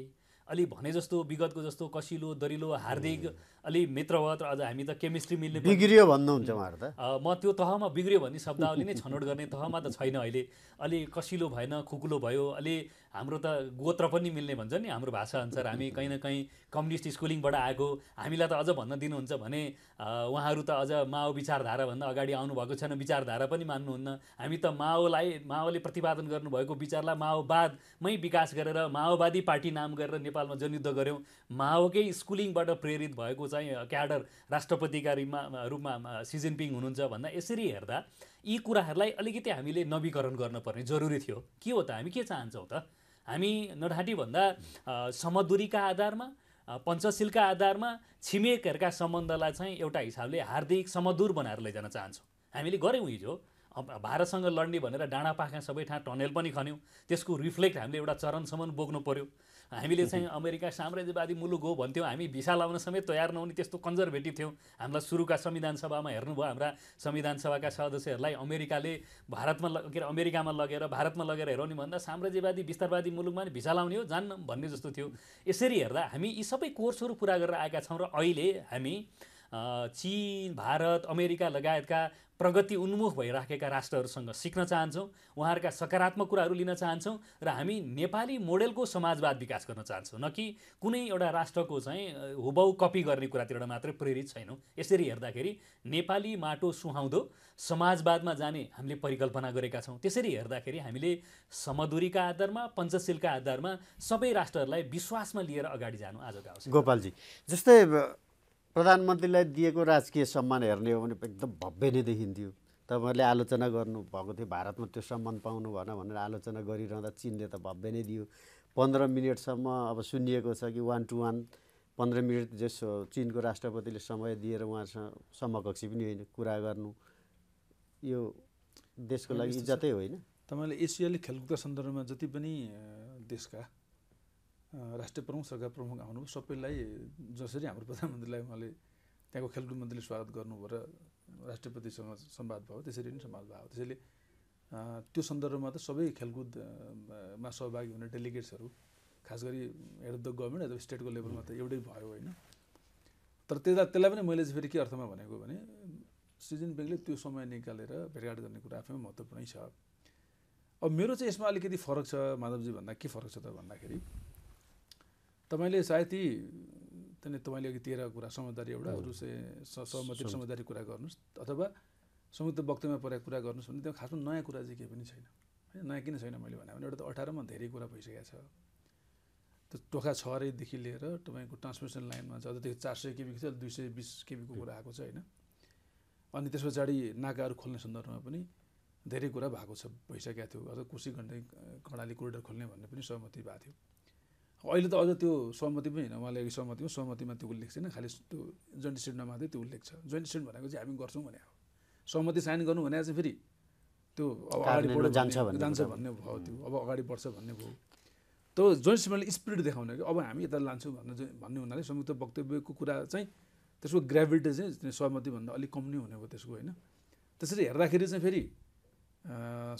[SPEAKER 3] अलि भने जस्तो विगतको जस्तो कसिलो दरिलो हार्दिक अलि मित्रवत अझ हामी त केमिस्ट्री मिल्ने बिग्रियो
[SPEAKER 1] भन्नुहुन्छ उहाँहरू त
[SPEAKER 3] म त्यो तहमा बिग्रियो भन्ने शब्दावली नै छनौट गर्ने तहमा त छैन अहिले अलि कसिलो भएन खुकुलो भयो अलि हाम्रो त गोत्र पनि मिल्ने भन्छ नि हाम्रो भाषा अनुसार हामी कहीँ न कहीँ कम्युनिस्ट स्कुलिङबाट आएको हामीलाई त अझ भन्न दिनुहुन्छ भने उहाँहरू त अझ माओ विचारधाराभन्दा अगाडि आउनुभएको छैन विचारधारा पनि मान्नुहुन्न हामी त माओलाई माओले प्रतिपादन गर्नुभएको विचारलाई माओवादमै विकास गरेर माओवादी पार्टी नाम गरेर नेपालमा जनयुद्ध गऱ्यौँ माओकै स्कुलिङबाट प्रेरित भएको चाहिँ क्याडर राष्ट्रपतिका रूपमा रूपमा सिजिनपिङ हुनुहुन्छ भन्दा यसरी हेर्दा यी कुराहरूलाई अलिकति हामीले नवीकरण गर्नुपर्ने जरुरी थियो के हो त हामी के चाहन्छौँ त हामी नढाँटीभन्दा समदुरीका आधारमा पञ्चशीलका आधारमा छिमेकहरूका सम्बन्धलाई चाहिँ एउटा हिसाबले हार्दिक समदूर बनाएर लैजान चाहन्छौँ हामीले गऱ्यौँ हिजो भारतसँग लड्ने भनेर डाँडापाखा सबै ठाउँ टनेल पनि खन्यौँ त्यसको रिफ्लेक्ट हामीले एउटा चरणसम्म बोक्नु पऱ्यो हामीले चाहिँ अमेरिका साम्राज्यवादी मुलुक हो भन्थ्यौँ हामी भिसा लाउन समेत तयार नहुने त्यस्तो कन्जर्भेटिभ थियौँ हामीलाई सुरुका संविधान सभामा हेर्नुभयो हाम्रा संविधान सभाका सदस्यहरूलाई अमेरिकाले भारतमा के अरे अमेरिकामा लगेर भारतमा लगेर हेराउने भन्दा साम्राज्यवादी विस्तारवादी मुलुकमा नि भिसा लाउने हो जान्न भन्ने जस्तो थियो यसरी हेर्दा हामी यी सबै कोर्सहरू पुरा गरेर आएका छौँ र अहिले हामी चिन भारत अमेरिका लगायतका प्रगति उन्मुख भइराखेका राष्ट्रहरूसँग सिक्न चाहन्छौँ उहाँहरूका सकारात्मक कुराहरू लिन चाहन्छौँ र हामी नेपाली मोडेलको समाजवाद विकास गर्न चाहन्छौँ न कि कुनै एउटा राष्ट्रको चाहिँ हुबौ कपी गर्ने कुरातिर मात्रै प्रेरित छैनौँ यसरी हेर्दाखेरि नेपाली माटो सुहाउँदो समाजवादमा जाने हामीले परिकल्पना गरेका छौँ त्यसरी हेर्दाखेरि हामीले समदुरीका आधारमा पञ्चशीलका आधारमा सबै राष्ट्रहरूलाई विश्वासमा लिएर अगाडि जानु आजको आवश्यक
[SPEAKER 1] गोपालजी जस्तै प्रधानमन्त्रीलाई दिएको राजकीय सम्मान हेर्ने हो भने एकदम भव्य नै देखिन्थ्यो तपाईँहरूले आलोचना गर्नुभएको थियो भारतमा त्यो सम्मान पाउनु भएन भनेर आलोचना गरिरहँदा चिनले त भव्य नै दियो पन्ध्र मिनटसम्म अब सुनिएको छ कि वान टु वान पन्ध्र मिनट जस चिनको राष्ट्रपतिले समय दिएर उहाँसँग समकक्षी पनि होइन कुरा गर्नु यो देशको लागि इज्जतै होइन
[SPEAKER 2] तपाईँले एसियाली खेलकुदका सन्दर्भमा जति पनि देशका राष्ट्रिय प्रमुख सरकार प्रमुख आउनुभयो सबैलाई जसरी हाम्रो प्रधानमन्त्रीलाई उहाँले त्यहाँको खेलकुद मन्त्रीले स्वागत गर्नुभयो र राष्ट्रपतिसँग सम्वाद भयो त्यसरी नै सम्वाद भयो त्यसैले त्यो सन्दर्भमा त सबै खेलकुदमा सहभागी हुने डेलिगेट्सहरू खास गरी हेड अफ द गभर्मेन्ट अथवा स्टेटको लेभलमा त एउटै भयो होइन तर त्यसलाई त्यसलाई पनि मैले चाहिँ फेरि के अर्थमा भनेको भने सिजन ब्याङ्कले त्यो समय निकालेर भेटघाट गर्ने कुरा आफैमा महत्त्वपूर्णै छ अब मेरो चाहिँ यसमा अलिकति फरक छ माधवजी भन्दा के फरक छ त भन्दाखेरि तपाईँले सायद यी त्यहाँदेखि तपाईँले अघि तेह्र कुरा समझदारी एउटा अरू सहमति समझदारी कुरा गर्नुहोस् अथवा संयुक्त वक्तव्यमा परेको कुरा गर्नुहोस् भने त्यो खासमा नयाँ कुरा चाहिँ केही पनि छैन होइन नयाँ किन छैन मैले भने एउटा त अठारमा धेरै कुरा भइसकेको छ त्यो टोखा छदेखि लिएर तपाईँको ट्रान्समिसन लाइनमा छ जतिको चार सय केबीको छ दुई सय बिस केबीको कुरा आएको छ होइन अनि त्यस पछाडि नाकाहरू खोल्ने सन्दर्भमा पनि धेरै कुरा भएको छ भइसकेको थियो अथवा कोसी गण्डकी कर्णाली कोरिडोर खोल्ने भन्ने पनि सहमति भएको थियो अहिले त अझ त्यो सहमति पनि होइन उहाँले अघि सहमतिमा सहमतिमा त्यो उल्लेख छैन खालि त्यो जोइन्ट स्टेटमा मात्रै त्यो उल्लेख छ जोइन्ट स्टेट भनेको चाहिँ हामी गर्छौँ भने सहमति साइन गर्नु भने चाहिँ फेरि त्यो अब अगाडि जान्छ जान्छ भन्ने भयो त्यो अब अगाडि बढ्छ भन्ने भयो तर जोइन्ट स्टेटमा स्पिरिट देखाउने कि अब हामी यता लान्छौँ भन्ने भन्ने हुनाले संयुक्त वक्तव्यको कुरा चाहिँ त्यसको ग्राभिटी चाहिँ सहमतिभन्दा अलिक कम नै हुने भयो त्यसको होइन त्यसरी हेर्दाखेरि चाहिँ फेरि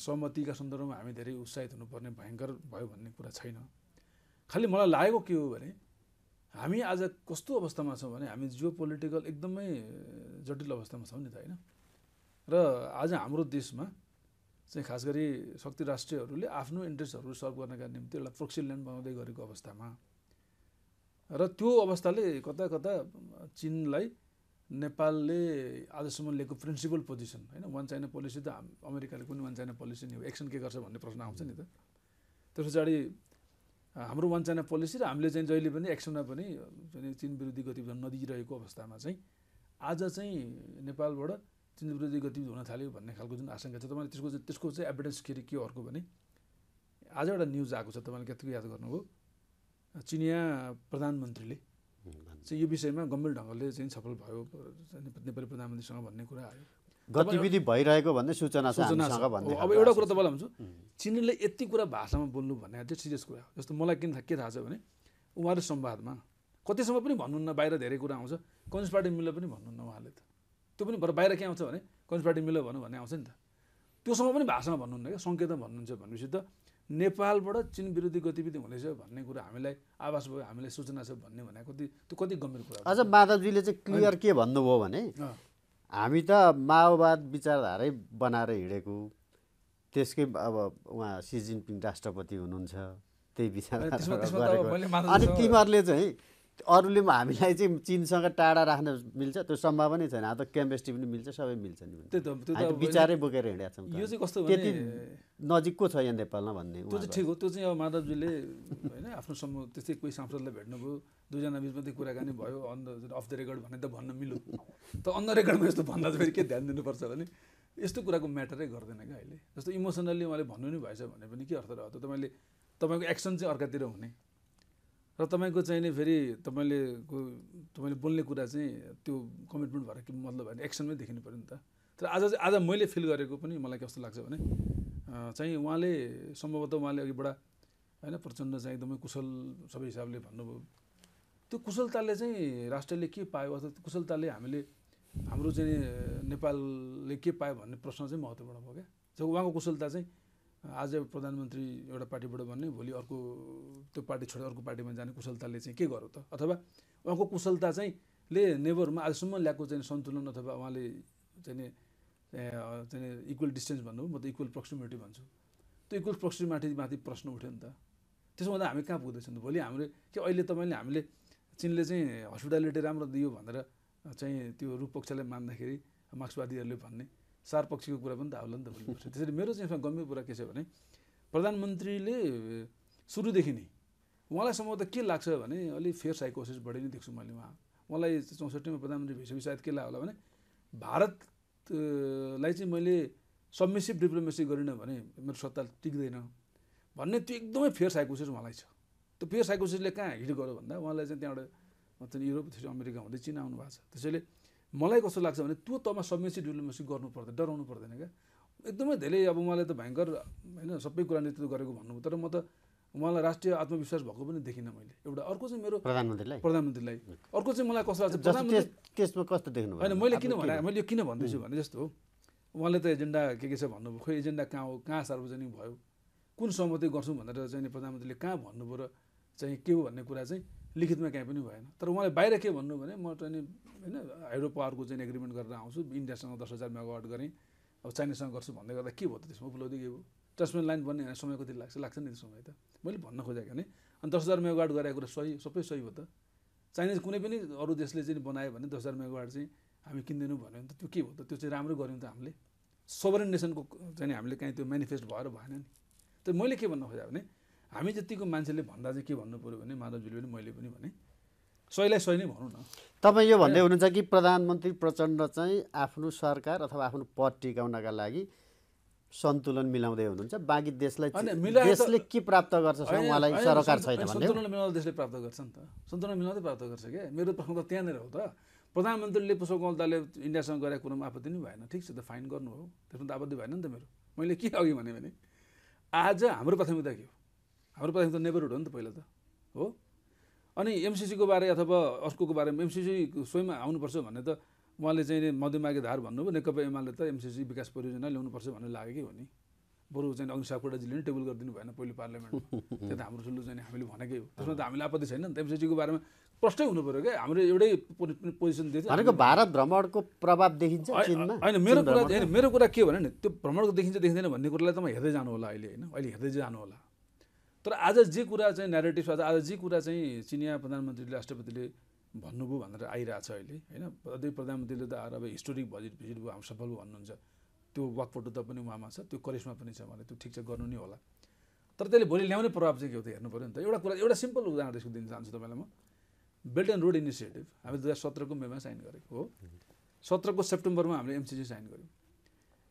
[SPEAKER 2] सहमतिका सन्दर्भमा हामी धेरै उत्साहित हुनुपर्ने भयङ्कर भयो भन्ने कुरा छैन खालि मलाई लागेको के हो भने हामी आज कस्तो अवस्थामा छौँ भने हामी जियो पोलिटिकल एकदमै जटिल अवस्थामा छौँ नि त होइन र आज हाम्रो देशमा चाहिँ खास गरी शक्ति राष्ट्रियहरूले आफ्नो इन्ट्रेस्टहरू सर्भ गर्नका निम्ति एउटा प्रोक्सी ल्यान्ड बनाउँदै गरेको अवस्थामा र त्यो अवस्थाले कता कता चिनलाई नेपालले आजसम्म लिएको प्रिन्सिपल पोजिसन होइन वान चाइना पोलिसी त अमेरिकाले कुनै वान चाइना पोलिसी नि एक्सन के गर्छ भन्ने प्रश्न आउँछ नि त त्यस पछाडि हाम्रो वान चाइना पोलिसी र हामीले चाहिँ जहिले पनि एक्सनमा पनि चिन विरोधी गतिविधि नदिइरहेको अवस्थामा चाहिँ आज चाहिँ नेपालबाट चिन विरोधी गतिविधि हुन थाल्यो भन्ने खालको जुन आशंका छ तपाईँले त्यसको त्यसको चाहिँ एभिडेन्स के अरे के अर्को भने आज एउटा न्युज आएको छ तपाईँले कतिको याद गर्नुभयो चिनिया प्रधानमन्त्रीले चाहिँ यो विषयमा गम्भीर ढङ्गले चाहिँ सफल भयो नेपाली प्रधानमन्त्रीसँग भन्ने कुरा आयो गतिविधि भइरहेको भन्ने सूचना सूचना अब एउटा कुरा तपाईँलाई भन्छु चिनले यति कुरा भाषामा बोल्नु भन्ने त्यो सिरियस कुरा हो जस्तो मलाई किन के थाहा छ भने उहाँहरू संवादमा कतिसम्म पनि भन्नुहुन्न बाहिर धेरै कुरा आउँछ कम्युनिस्ट पार्टी मिलेर पनि भन्नुहुन्न उहाँले त त्यो पनि भएर बाहिर के आउँछ भने कम्युनिस्ट पार्टी मिल्यो भनौँ भन्ने आउँछ नि त त्योसम्म पनि भाषामा भन्नुहुन्न क्या सङ्केतमा भन्नुहुन्छ भनेपछि त नेपालबाट चिन विरोधी गतिविधि हुँदैछ भन्ने कुरा हामीलाई आवास भयो हामीलाई सूचना छ भन्ने भनेको कति त्यो कति गम्भीर कुरा आज
[SPEAKER 1] माधवजीले चाहिँ क्लियर के भन्नुभयो भने हामी त माओवाद विचारधारै बनाएर हिँडेको त्यसकै अब उहाँ सी जिनपिङ राष्ट्रपति हुनुहुन्छ त्यही विचार अनि तिमीहरूले चाहिँ अरूले हामीलाई चाहिँ चिनसँग टाढा राख्न मिल्छ त्यो सम्भावनै छैन अब त पनि मिल्छ सबै मिल्छ नि विचारै बोकेर हिँडेका छौँ यो चाहिँ कस्तो त्यति नजिकको छ यहाँ नेपालमा भन्ने त्यो चाहिँ ठिक
[SPEAKER 2] हो त्यो चाहिँ अब माधवजीले होइन आफ्नो समूह त्यस्तै कोही सांसदलाई भेट्नुभयो दुईजना बिचमा त्यो कुराकानी भयो अन अफ द रेकर्ड भने त भन्न मिल्यो त अन द रेकर्डमा यस्तो भन्दा चाहिँ फेरि के ध्यान दिनुपर्छ भने यस्तो कुराको म्याटरै गर्दैन क्या अहिले जस्तो इमोसनल्ली उहाँले भन्नु नै भएछ भने पनि के अर्थ रह्यो त तपाईँले तपाईँको एक्सन चाहिँ अर्कातिर हुने र तपाईँको चाहिँ नि फेरि तपाईँले तपाईँले बोल्ने कुरा चाहिँ त्यो कमिटमेन्ट भएर कि मतलब होइन एक्सनमै देखिनु पऱ्यो नि त तर आज आज मैले फिल गरेको पनि मलाई कस्तो लाग्छ भने चाहिँ उहाँले सम्भवतः उहाँले अघिबाट होइन प्रचण्ड चाहिँ एकदमै कुशल सबै हिसाबले भन्नुभयो त्यो कुशलताले चाहिँ राष्ट्रले के पायो अथवा कुशलताले हामीले हाम्रो चाहिँ नेपालले के पायो भन्ने प्रश्न चाहिँ महत्त्वपूर्ण भयो क्या जब उहाँको कुशलता चाहिँ आज प्रधानमन्त्री एउटा पार्टीबाट भन्ने भोलि अर्को त्यो पार्टी छोडेर अर्को पार्टीमा जाने कुशलताले चाहिँ के गरौँ त अथवा उहाँको कुशलता चाहिँ ले नेबरमा आजसम्म ल्याएको चाहिँ सन्तुलन अथवा उहाँले चाहिँ चाहिँ इक्वल डिस्टेन्स भन्नु म त इक्वल प्रोक्सिमिटी भन्छु त्यो इक्वल प्रोक्सिमिटी माथि प्रश्न उठ्यो नि त त्यसो भन्दा हामी कहाँ पुग्दैछौँ भोलि हाम्रो के अहिले तपाईँले हामीले चिनले चाहिँ हस्पिटालिटी राम्रो दियो भनेर चाहिँ त्यो रूपपक्षलाई मान्दाखेरि मार्क्सवादीहरूले भन्ने सारपक्षीको कुरा पनि त आउला नि त भन्नुपर्छ त्यसरी मेरो चाहिँ यसमा गम्भीर कुरा के छ भने प्रधानमन्त्रीले सुरुदेखि नै उहाँलाई सम्भव त के लाग्छ भने अलिक फेयर साइकोसिस बढी नै देख्छु मैले उहाँ उहाँलाई चौसठीमा प्रधानमन्त्री भइसक्यो सायद के लाग्यो होला भने भारतलाई चाहिँ मैले सबमिसिभ डिप्लोमेसी गरिनँ भने मेरो सत्ता टिक्दैन भन्ने त्यो एकदमै फेयर साइकोसिस उहाँलाई छ त्यो फेयर साइकोसिसले कहाँ हिट गर्यो भन्दा उहाँलाई चाहिँ त्यहाँबाट मतलब युरोप त्यसरी अमेरिका हुँदै चिना आउनु भएको छ त्यसैले मलाई कस्तो लाग्छ भने त्यो तमा सबमेसी डिप्लोमेसी गर्नु पर्दैन डराउनु पर्दैन क्या एकदमै धेरै अब उहाँले त भयङ्कर होइन सबै कुरा नेतृत्व गरेको भन्नु तर म त उहाँलाई राष्ट्रिय आत्मविश्वास भएको पनि देखिनँ मैले एउटा अर्को चाहिँ मेरो प्रधानमन्त्रीलाई प्रधानमन्त्रीलाई अर्को चाहिँ मलाई कस्तो लाग्छ त्यसमा
[SPEAKER 1] कस्तो देख्नु होइन मैले किन भने मैले यो किन भन्दैछु भने
[SPEAKER 2] जस्तो हो उहाँले त एजेन्डा के के छ भन्नुभयो खोइ एजेन्डा कहाँ हो कहाँ सार्वजनिक भयो कुन सहमति गर्छौँ भनेर चाहिँ प्रधानमन्त्रीले कहाँ भन्नुभयो र चाहिँ के हो भन्ने कुरा चाहिँ लिखितमा कहीँ पनि भएन तर उहाँले बाहिर के भन्नु भने म चाहिँ होइन हाइड्रो पावरको चाहिँ एग्रिमेन्ट गरेर आउँछु इन्डियासँग दस हजार मेगावाट गरेँ अब चाइनासँग गर्छु भन्दै गर्दा के भयो त त्यसमा उपलब्धि के भयो ट्रान्समेन्ट लाइन बन्ने समय कति लाग्छ लाग्छ नि त्यो समय त मैले भन्न खोजेको नि अनि दस हजार मेगावाट गराएको कुरा सही सबै सही हो त चाइनिज कुनै पनि अरू देशले चाहिँ बनायो भने दस हजार मेगावाट चाहिँ हामी किन्दैनौँ भन्यो भने त त्यो के भयो त त्यो चाहिँ राम्रो गऱ्यौँ त हामीले सोभरेन नेसनको चाहिँ हामीले काहीँ त्यो मेनिफेस्ट भएर भएन नि त मैले के भन्न खोजेँ भने हामी जतिको मान्छेले भन्दा चाहिँ के भन्नु पऱ्यो भने माधवजीले पनि मैले पनि भने सहीलाई सही नै भनौँ न
[SPEAKER 1] तपाईँ यो भन्दै हुनुहुन्छ कि प्रधानमन्त्री प्रचण्ड चाहिँ आफ्नो सरकार अथवा आफ्नो पद टिकाउनका लागि सन्तुलन मिलाउँदै हुनुहुन्छ बाँकी देशलाई देशले के प्राप्त गर्छ उहाँलाई सरकार छैन सन्तुलन
[SPEAKER 2] मिलाउँदा देशले प्राप्त गर्छ नि त सन्तुलन मिलाउँदै प्राप्त गर्छ क्या मेरो प्रश्न त त्यहाँनिर हो त प्रधानमन्त्रीले पुष्पकमल दाले इन्डियासँग गरेको कुरोमा आपत्ति नै भएन ठिक छ त फाइन गर्नु हो त्यसमा त आपत्ति भएन नि त मेरो मैले के अघि भने आज हाम्रो प्राथमिकता के हो हाम्रो त नेबरहुड हो नि त पहिला त हो अनि एमसिसीको बारे अथवा अर्कोको बारेमा एमसिसी स्वयंमा आउनुपर्छ भने त उहाँले चाहिँ मध्यमागे धार भन्नुभयो नेकपा एमाले त एमसिसी विकास परियोजना ल्याउनुपर्छ भन्ने लाग्यो कि हो नि बरु चाहिँ अघि सापकोटाजीले नै टेबल गरिदिनु भएन पहिले पार्लियामेन्टमा त्यो त हाम्रो ठुलो चाहिँ हामीले भनेकै हो त्यसमा त हामीलाई आपत्ति छैन नि त एमसिसीको बारेमा प्रष्टै हुनु पऱ्यो क्या हाम्रो एउटै पोजिसन दिएको भनेको भारत भ्रमणको प्रभाव देखिन्छ होइन मेरो कुरा होइन मेरो कुरा के भने नि त्यो भ्रमणको देखिन्छ देखिँदैन भन्ने कुरालाई त म हेर्दै जानु होला अहिले होइन अहिले हेर्दै जानु होला तर आज जे कुरा चाहिँ नेरेटिभ आज आज जे कुरा चाहिँ चिनिया प्रधानमन्त्रीले राष्ट्रपतिले भन्नुभयो भनेर आइरहेछ अहिले होइन अझै प्रधानमन्त्रीले त आएर अब हिस्टोरिक बजेट भिजिट भयो हामी सफल भन्नुहुन्छ त्यो वाकपटु त पनि उहाँमा छ त्यो करिश्मा पनि छ भने त्यो ठिक छ गर्नु नै होला तर त्यसले भोलि ल्याउने प्रभाव चाहिँ के हो त हेर्नु पऱ्यो नि त एउटा कुरा एउटा सिम्पल उदाहरण त्यसको दिन चाहन्छु तपाईँलाई म बेल्ट एन्ड रोड इनिसिएटिभ हामीले दुई हजार सत्रको मेमा साइन गऱ्यौँ हो सत्रको सेप्टेम्बरमा हामीले एमसिसी साइन गऱ्यौँ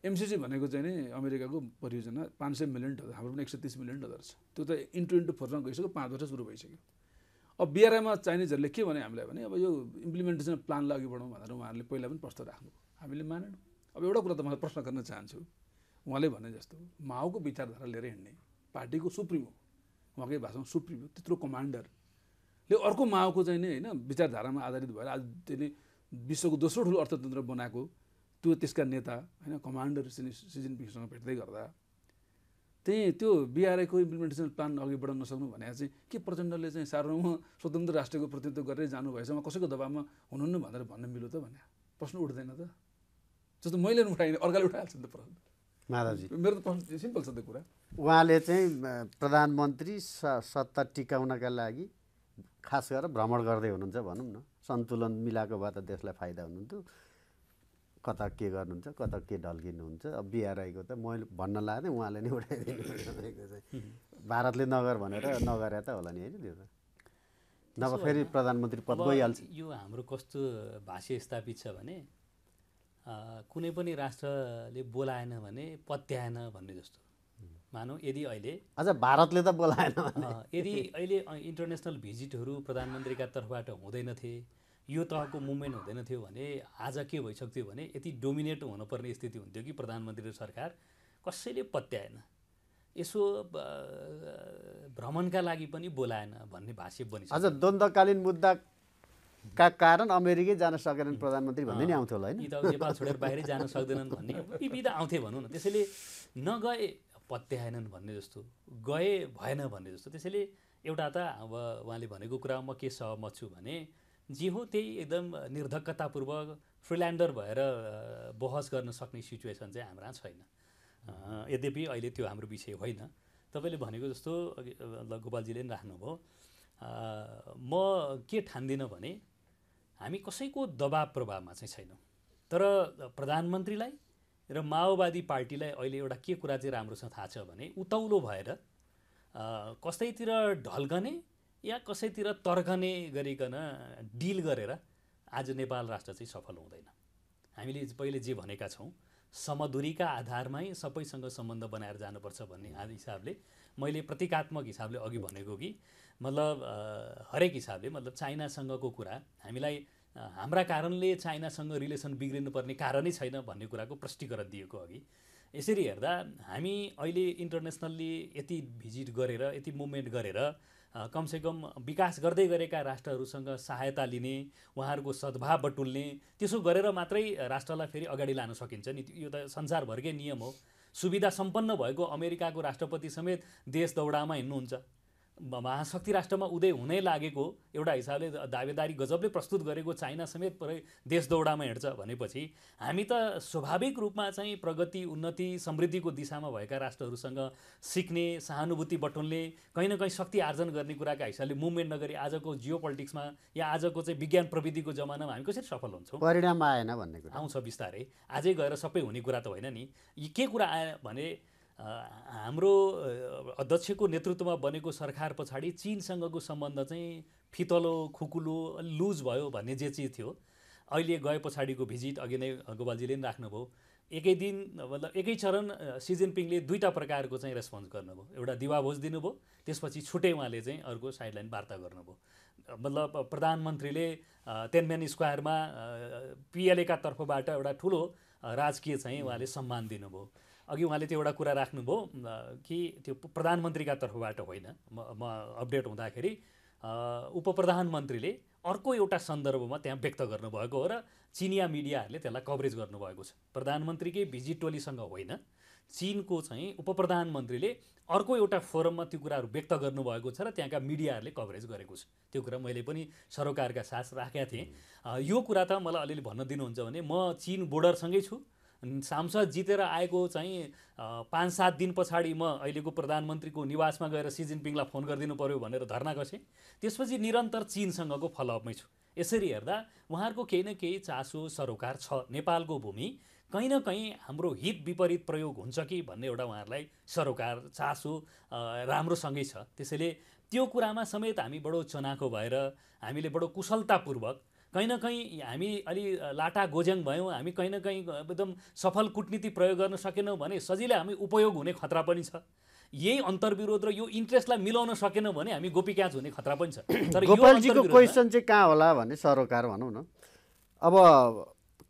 [SPEAKER 2] एमसिसी भनेको चाहिँ नि अमेरिकाको परियोजना पाँच सय मिलियन डलर हाम्रो पनि एक सय तिस मिलियन डलर छ त्यो त इन्टु इन्टु फोरमा गइसक्यो पाँच वर्ष सुरु भइसक्यो अब बिआरआईमा चाइनिजहरूले के भने हामीलाई भने अब यो इम्प्लिमेन्टेसन प्लानलाई अघि बढाउँ भनेर उहाँहरूले पहिला पनि प्रस्ताव राख्नु हामीले मानेनौँ अब एउटा कुरा त म प्रश्न गर्न चाहन्छु उहाँले भने जस्तो माओको विचारधारा लिएर हिँड्ने पार्टीको सुप्रिमो उहाँकै भाषामा सुप्रिमो त्यत्रो कमान्डरले अर्को माओको चाहिँ नि होइन विचारधारामा आधारित भएर आज त्यसले विश्वको दोस्रो ठुलो अर्थतन्त्र बनाएको त्यो त्यसका नेता होइन कमान्डर सिजन पिङसँग भेट्दै गर्दा त्यही त्यो बिआरआईको इम्प्लिमेन्टेसन प्लान अघि बढाउन नसक्नु भने चाहिँ के प्रचण्डले चाहिँ सार्वभौम स्वतन्त्र राष्ट्रको प्रतिनिधित्व गरेर जानुभएछ म कसैको दबावमा हुनुहुन्न भनेर भन्न मिलो त भने प्रश्न उठ्दैन त जस्तो मैले उठाएन अर्काले उठाइहाल्छ नि त प्रश्न माधवजी मेरो त प्रश्न सिम्पल छ त्यो कुरा
[SPEAKER 1] उहाँले चाहिँ प्रधानमन्त्री सत्ता टिकाउनका लागि खास गरेर भ्रमण गर्दै हुनुहुन्छ भनौँ न सन्तुलन मिलाएको भए त देशलाई फाइदा हुनुहुन्थ्यो कता के गर्नुहुन्छ कता के ढल्किनुहुन्छ अब बिआरआईको त मैले भन्न लाएँ उहाँले नै उठाइदिनु भारतले नगर भनेर नगरे त होला नि होइन त्यो त नभए फेरि प्रधानमन्त्री पद गइहाल्छ
[SPEAKER 3] यो हाम्रो कस्तो भाष्य स्थापित छ भने कुनै पनि राष्ट्रले बोलाएन भने पत्याएन भन्ने जस्तो मानौँ यदि अहिले अझ भारतले त बोलाएन यदि अहिले इन्टरनेसनल भिजिटहरू प्रधानमन्त्रीका तर्फबाट हुँदैनथे यो तहको मुभमेन्ट हुँदैन थियो भने आज के भइसक्थ्यो भने यति डोमिनेट हुनुपर्ने स्थिति हुन्थ्यो कि प्रधानमन्त्री र सरकार कसैले पत्याएन यसो भ्रमणका लागि पनि बोलाएन भन्ने भाष्य बनिसक्यो आज
[SPEAKER 1] द्वन्द्वकालीन मुद्दा का कारण अमेरिकै जान सकेनन् प्रधानमन्त्री भन्ने नै आउँथ्यो होला होइन त नेपाल छोडेर बाहिरै जान सक्दैनन् भन्ने
[SPEAKER 3] विविधा आउँथे भनौँ न त्यसैले नगए पत्याएनन् भन्ने जस्तो गए भएन भन्ने जस्तो त्यसैले एउटा त अब उहाँले भनेको कुरा म के सहमत छु भने जे हो त्यही एकदम निर्धक्कतापूर्वक फ्रिल्यान्डर भएर बहस गर्न सक्ने सिचुएसन चाहिँ हाम्रा छैन यद्यपि अहिले त्यो हाम्रो विषय होइन तपाईँले भनेको जस्तो गोपालजीले पनि राख्नुभयो म के ठान्दिनँ भने हामी कसैको दबाब प्रभावमा चाहिँ छैनौँ तर प्रधानमन्त्रीलाई र माओवादी पार्टीलाई अहिले एउटा के कुरा चाहिँ राम्रोसँग थाहा छ भने उताउलो भएर कस्तैतिर ढल्कने या कसैतिर तर्कने गरिकन डिल गरेर आज नेपाल राष्ट्र चाहिँ सफल हुँदैन हामीले पहिले जे भनेका छौँ समदुरीका आधारमै सबैसँग सम्बन्ध बनाएर जानुपर्छ भन्ने हिसाबले मैले प्रतीकात्मक हिसाबले अघि भनेको कि मतलब हरेक हिसाबले मतलब चाइनासँगको कुरा हामीलाई हाम्रा कारणले चाइनासँग रिलेसन बिग्रिनुपर्ने कारणै छैन भन्ने कुराको प्रष्टीकरण दिएको अघि यसरी हेर्दा हामी अहिले इन्टरनेसनल्ली यति भिजिट गरेर यति मुभमेन्ट गरेर कमसेकम विकास गर्दै गरेका राष्ट्रहरूसँग सहायता लिने उहाँहरूको सद्भाव बटुल्ने त्यसो गरेर मात्रै राष्ट्रलाई फेरि अगाडि लान सकिन्छ नि यो त संसारभरकै नियम हो सुविधा सम्पन्न भएको अमेरिकाको राष्ट्रपति समेत देश दौडामा हिँड्नुहुन्छ महाशक्ति राष्ट्रमा उदय हुनै लागेको एउटा हिसाबले दावेदारी गजबले प्रस्तुत गरेको चाइना समेत पुरै देश दौडामा हिँड्छ भनेपछि हामी त स्वाभाविक रूपमा चाहिँ प्रगति उन्नति समृद्धिको दिशामा भएका राष्ट्रहरूसँग सिक्ने सहानुभूति बटुल्ने कहीँ न कहीँ शक्ति आर्जन गर्ने कुराका हिसाबले मुभमेन्ट नगरी आजको जियो पोलिटिक्समा या आजको चाहिँ विज्ञान प्रविधिको जमानामा हामी कसरी सफल हुन्छौँ
[SPEAKER 1] परिणाम आएन भन्ने कुरा
[SPEAKER 3] आउँछ बिस्तारै आजै गएर सबै हुने कुरा त होइन नि के कुरा आयो भने हाम्रो अध्यक्षको नेतृत्वमा बनेको सरकार पछाडि चिनसँगको सम्बन्ध चाहिँ फितलो खुकुलो लुज भयो भन्ने जे चिज थियो अहिले गए पछाडिको भिजिट अघि नै गोपालजीले पनि राख्नुभयो एकै दिन मतलब एकै चरण सी जिनपिङले दुईवटा प्रकारको चाहिँ रेस्पोन्स गर्नुभयो एउटा दिवाभोज दिनुभयो त्यसपछि छुट्टै उहाँले चाहिँ अर्को साइडलाइन वार्ता गर्नुभयो मतलब प्रधानमन्त्रीले तेनमेन स्क्वायरमा पिएलएका तर्फबाट एउटा ठुलो राजकीय चाहिँ उहाँले सम्मान दिनुभयो अघि उहाँले त्यो एउटा कुरा राख्नुभयो कि त्यो प्रधानमन्त्रीका तर्फबाट होइन म म अपडेट हुँदाखेरि उप प्रधानमन्त्रीले अर्को एउटा सन्दर्भमा त्यहाँ व्यक्त गर्नुभएको हो र चिनिया मिडियाहरूले त्यसलाई कभरेज गर्नुभएको छ प्रधानमन्त्रीकै भिजिट टोलीसँग होइन चिनको चाहिँ उप प्रधानमन्त्रीले अर्को एउटा फोरममा त्यो कुराहरू व्यक्त गर्नुभएको छ र त्यहाँका मिडियाहरूले कभरेज गरेको छ त्यो कुरा मैले पनि सरोकारका साथ राखेका थिएँ यो कुरा त मलाई अलिअलि भन्न दिनुहुन्छ भने म चिन बोर्डरसँगै छु सांसद जितेर आएको चाहिँ पाँच सात दिन पछाडि म अहिलेको प्रधानमन्त्रीको निवासमा गएर सी जिनपिङलाई फोन गरिदिनु पऱ्यो भनेर धर्ना कसेँ त्यसपछि निरन्तर चिनसँगको फलोअपमै छु यसरी हेर्दा उहाँहरूको केही न केही चासो सरोकार छ नेपालको भूमि कहीँ न कहीँ हाम्रो हित विपरीत प्रयोग हुन्छ कि भन्ने एउटा उहाँहरूलाई सरोकार चासो राम्रोसँगै छ त्यसैले त्यो कुरामा समेत हामी बडो चनाको भएर हामीले बडो कुशलतापूर्वक कहीँ न कहीँ हामी अलि लाटा गोज्याङ भयौँ हामी कहीँ न कहीँ एकदम सफल कुटनीति प्रयोग गर्न सकेनौँ भने सजिलै हामी उपयोग हुने खतरा पनि छ यही अन्तर्विरोध र यो इन्ट्रेस्टलाई मिलाउन सकेनौँ भने हामी गोपी क्याच हुने खतरा पनि छ तर गोपालजीको क्वेसन
[SPEAKER 1] चाहिँ कहाँ होला भने सरोकार भनौँ न अब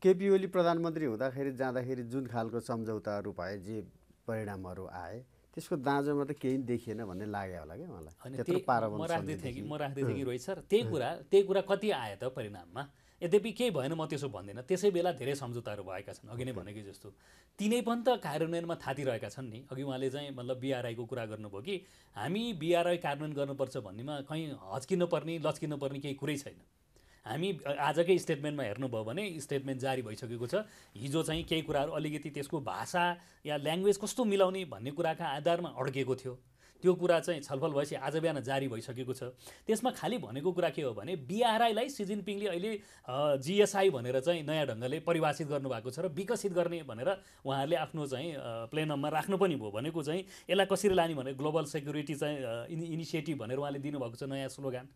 [SPEAKER 1] केपी ओली प्रधानमन्त्री हुँदाखेरि जाँदाखेरि जुन खालको सम्झौताहरू भए जे परिणामहरू आए त्यसको दाँजोमा त केही देखिएन भन्ने लाग्यो होला क्या मलाई म राख्दै थिएँ कि म
[SPEAKER 3] राख्दै थिएँ कि रोहित सर त्यही कुरा त्यही कुरा कति आयो त परिणाममा यद्यपि केही भएन म त्यसो भन्दिनँ त्यसै बेला धेरै सम्झौताहरू भएका छन् अघि नै भनेकै जस्तो तिनै पनि त कार्यान्वयनमा थातिरहेका छन् नि अघि उहाँले चाहिँ मतलब बिआरआईको कुरा गर्नुभयो कि हामी बिआरआई कार्यान्वयन गर्नुपर्छ भन्नेमा कहीँ हच्किनुपर्ने लच्किनुपर्ने केही कुरै छैन हामी आजकै स्टेटमेन्टमा हेर्नुभयो भने स्टेटमेन्ट जारी भइसकेको छ हिजो चाहिँ केही कुराहरू अलिकति त्यसको भाषा या ल्याङ्ग्वेज कस्तो मिलाउने भन्ने कुराका आधारमा अड्केको थियो त्यो कुरा चाहिँ छलफल भएपछि आज बिहान जारी भइसकेको छ त्यसमा खालि भनेको कुरा के हो भने बिआरआईलाई सिजिनपिङले अहिले जिएसआई भनेर चाहिँ नयाँ ढङ्गले परिभाषित गर्नुभएको छ र विकसित गर्ने भनेर उहाँहरूले आफ्नो चाहिँ प्लेनममा राख्नु पनि भयो भनेको चाहिँ यसलाई कसरी लाने भने ग्लोबल सेक्युरिटी चाहिँ इनिसिएटिभ भनेर उहाँले दिनुभएको छ नयाँ स्लोगान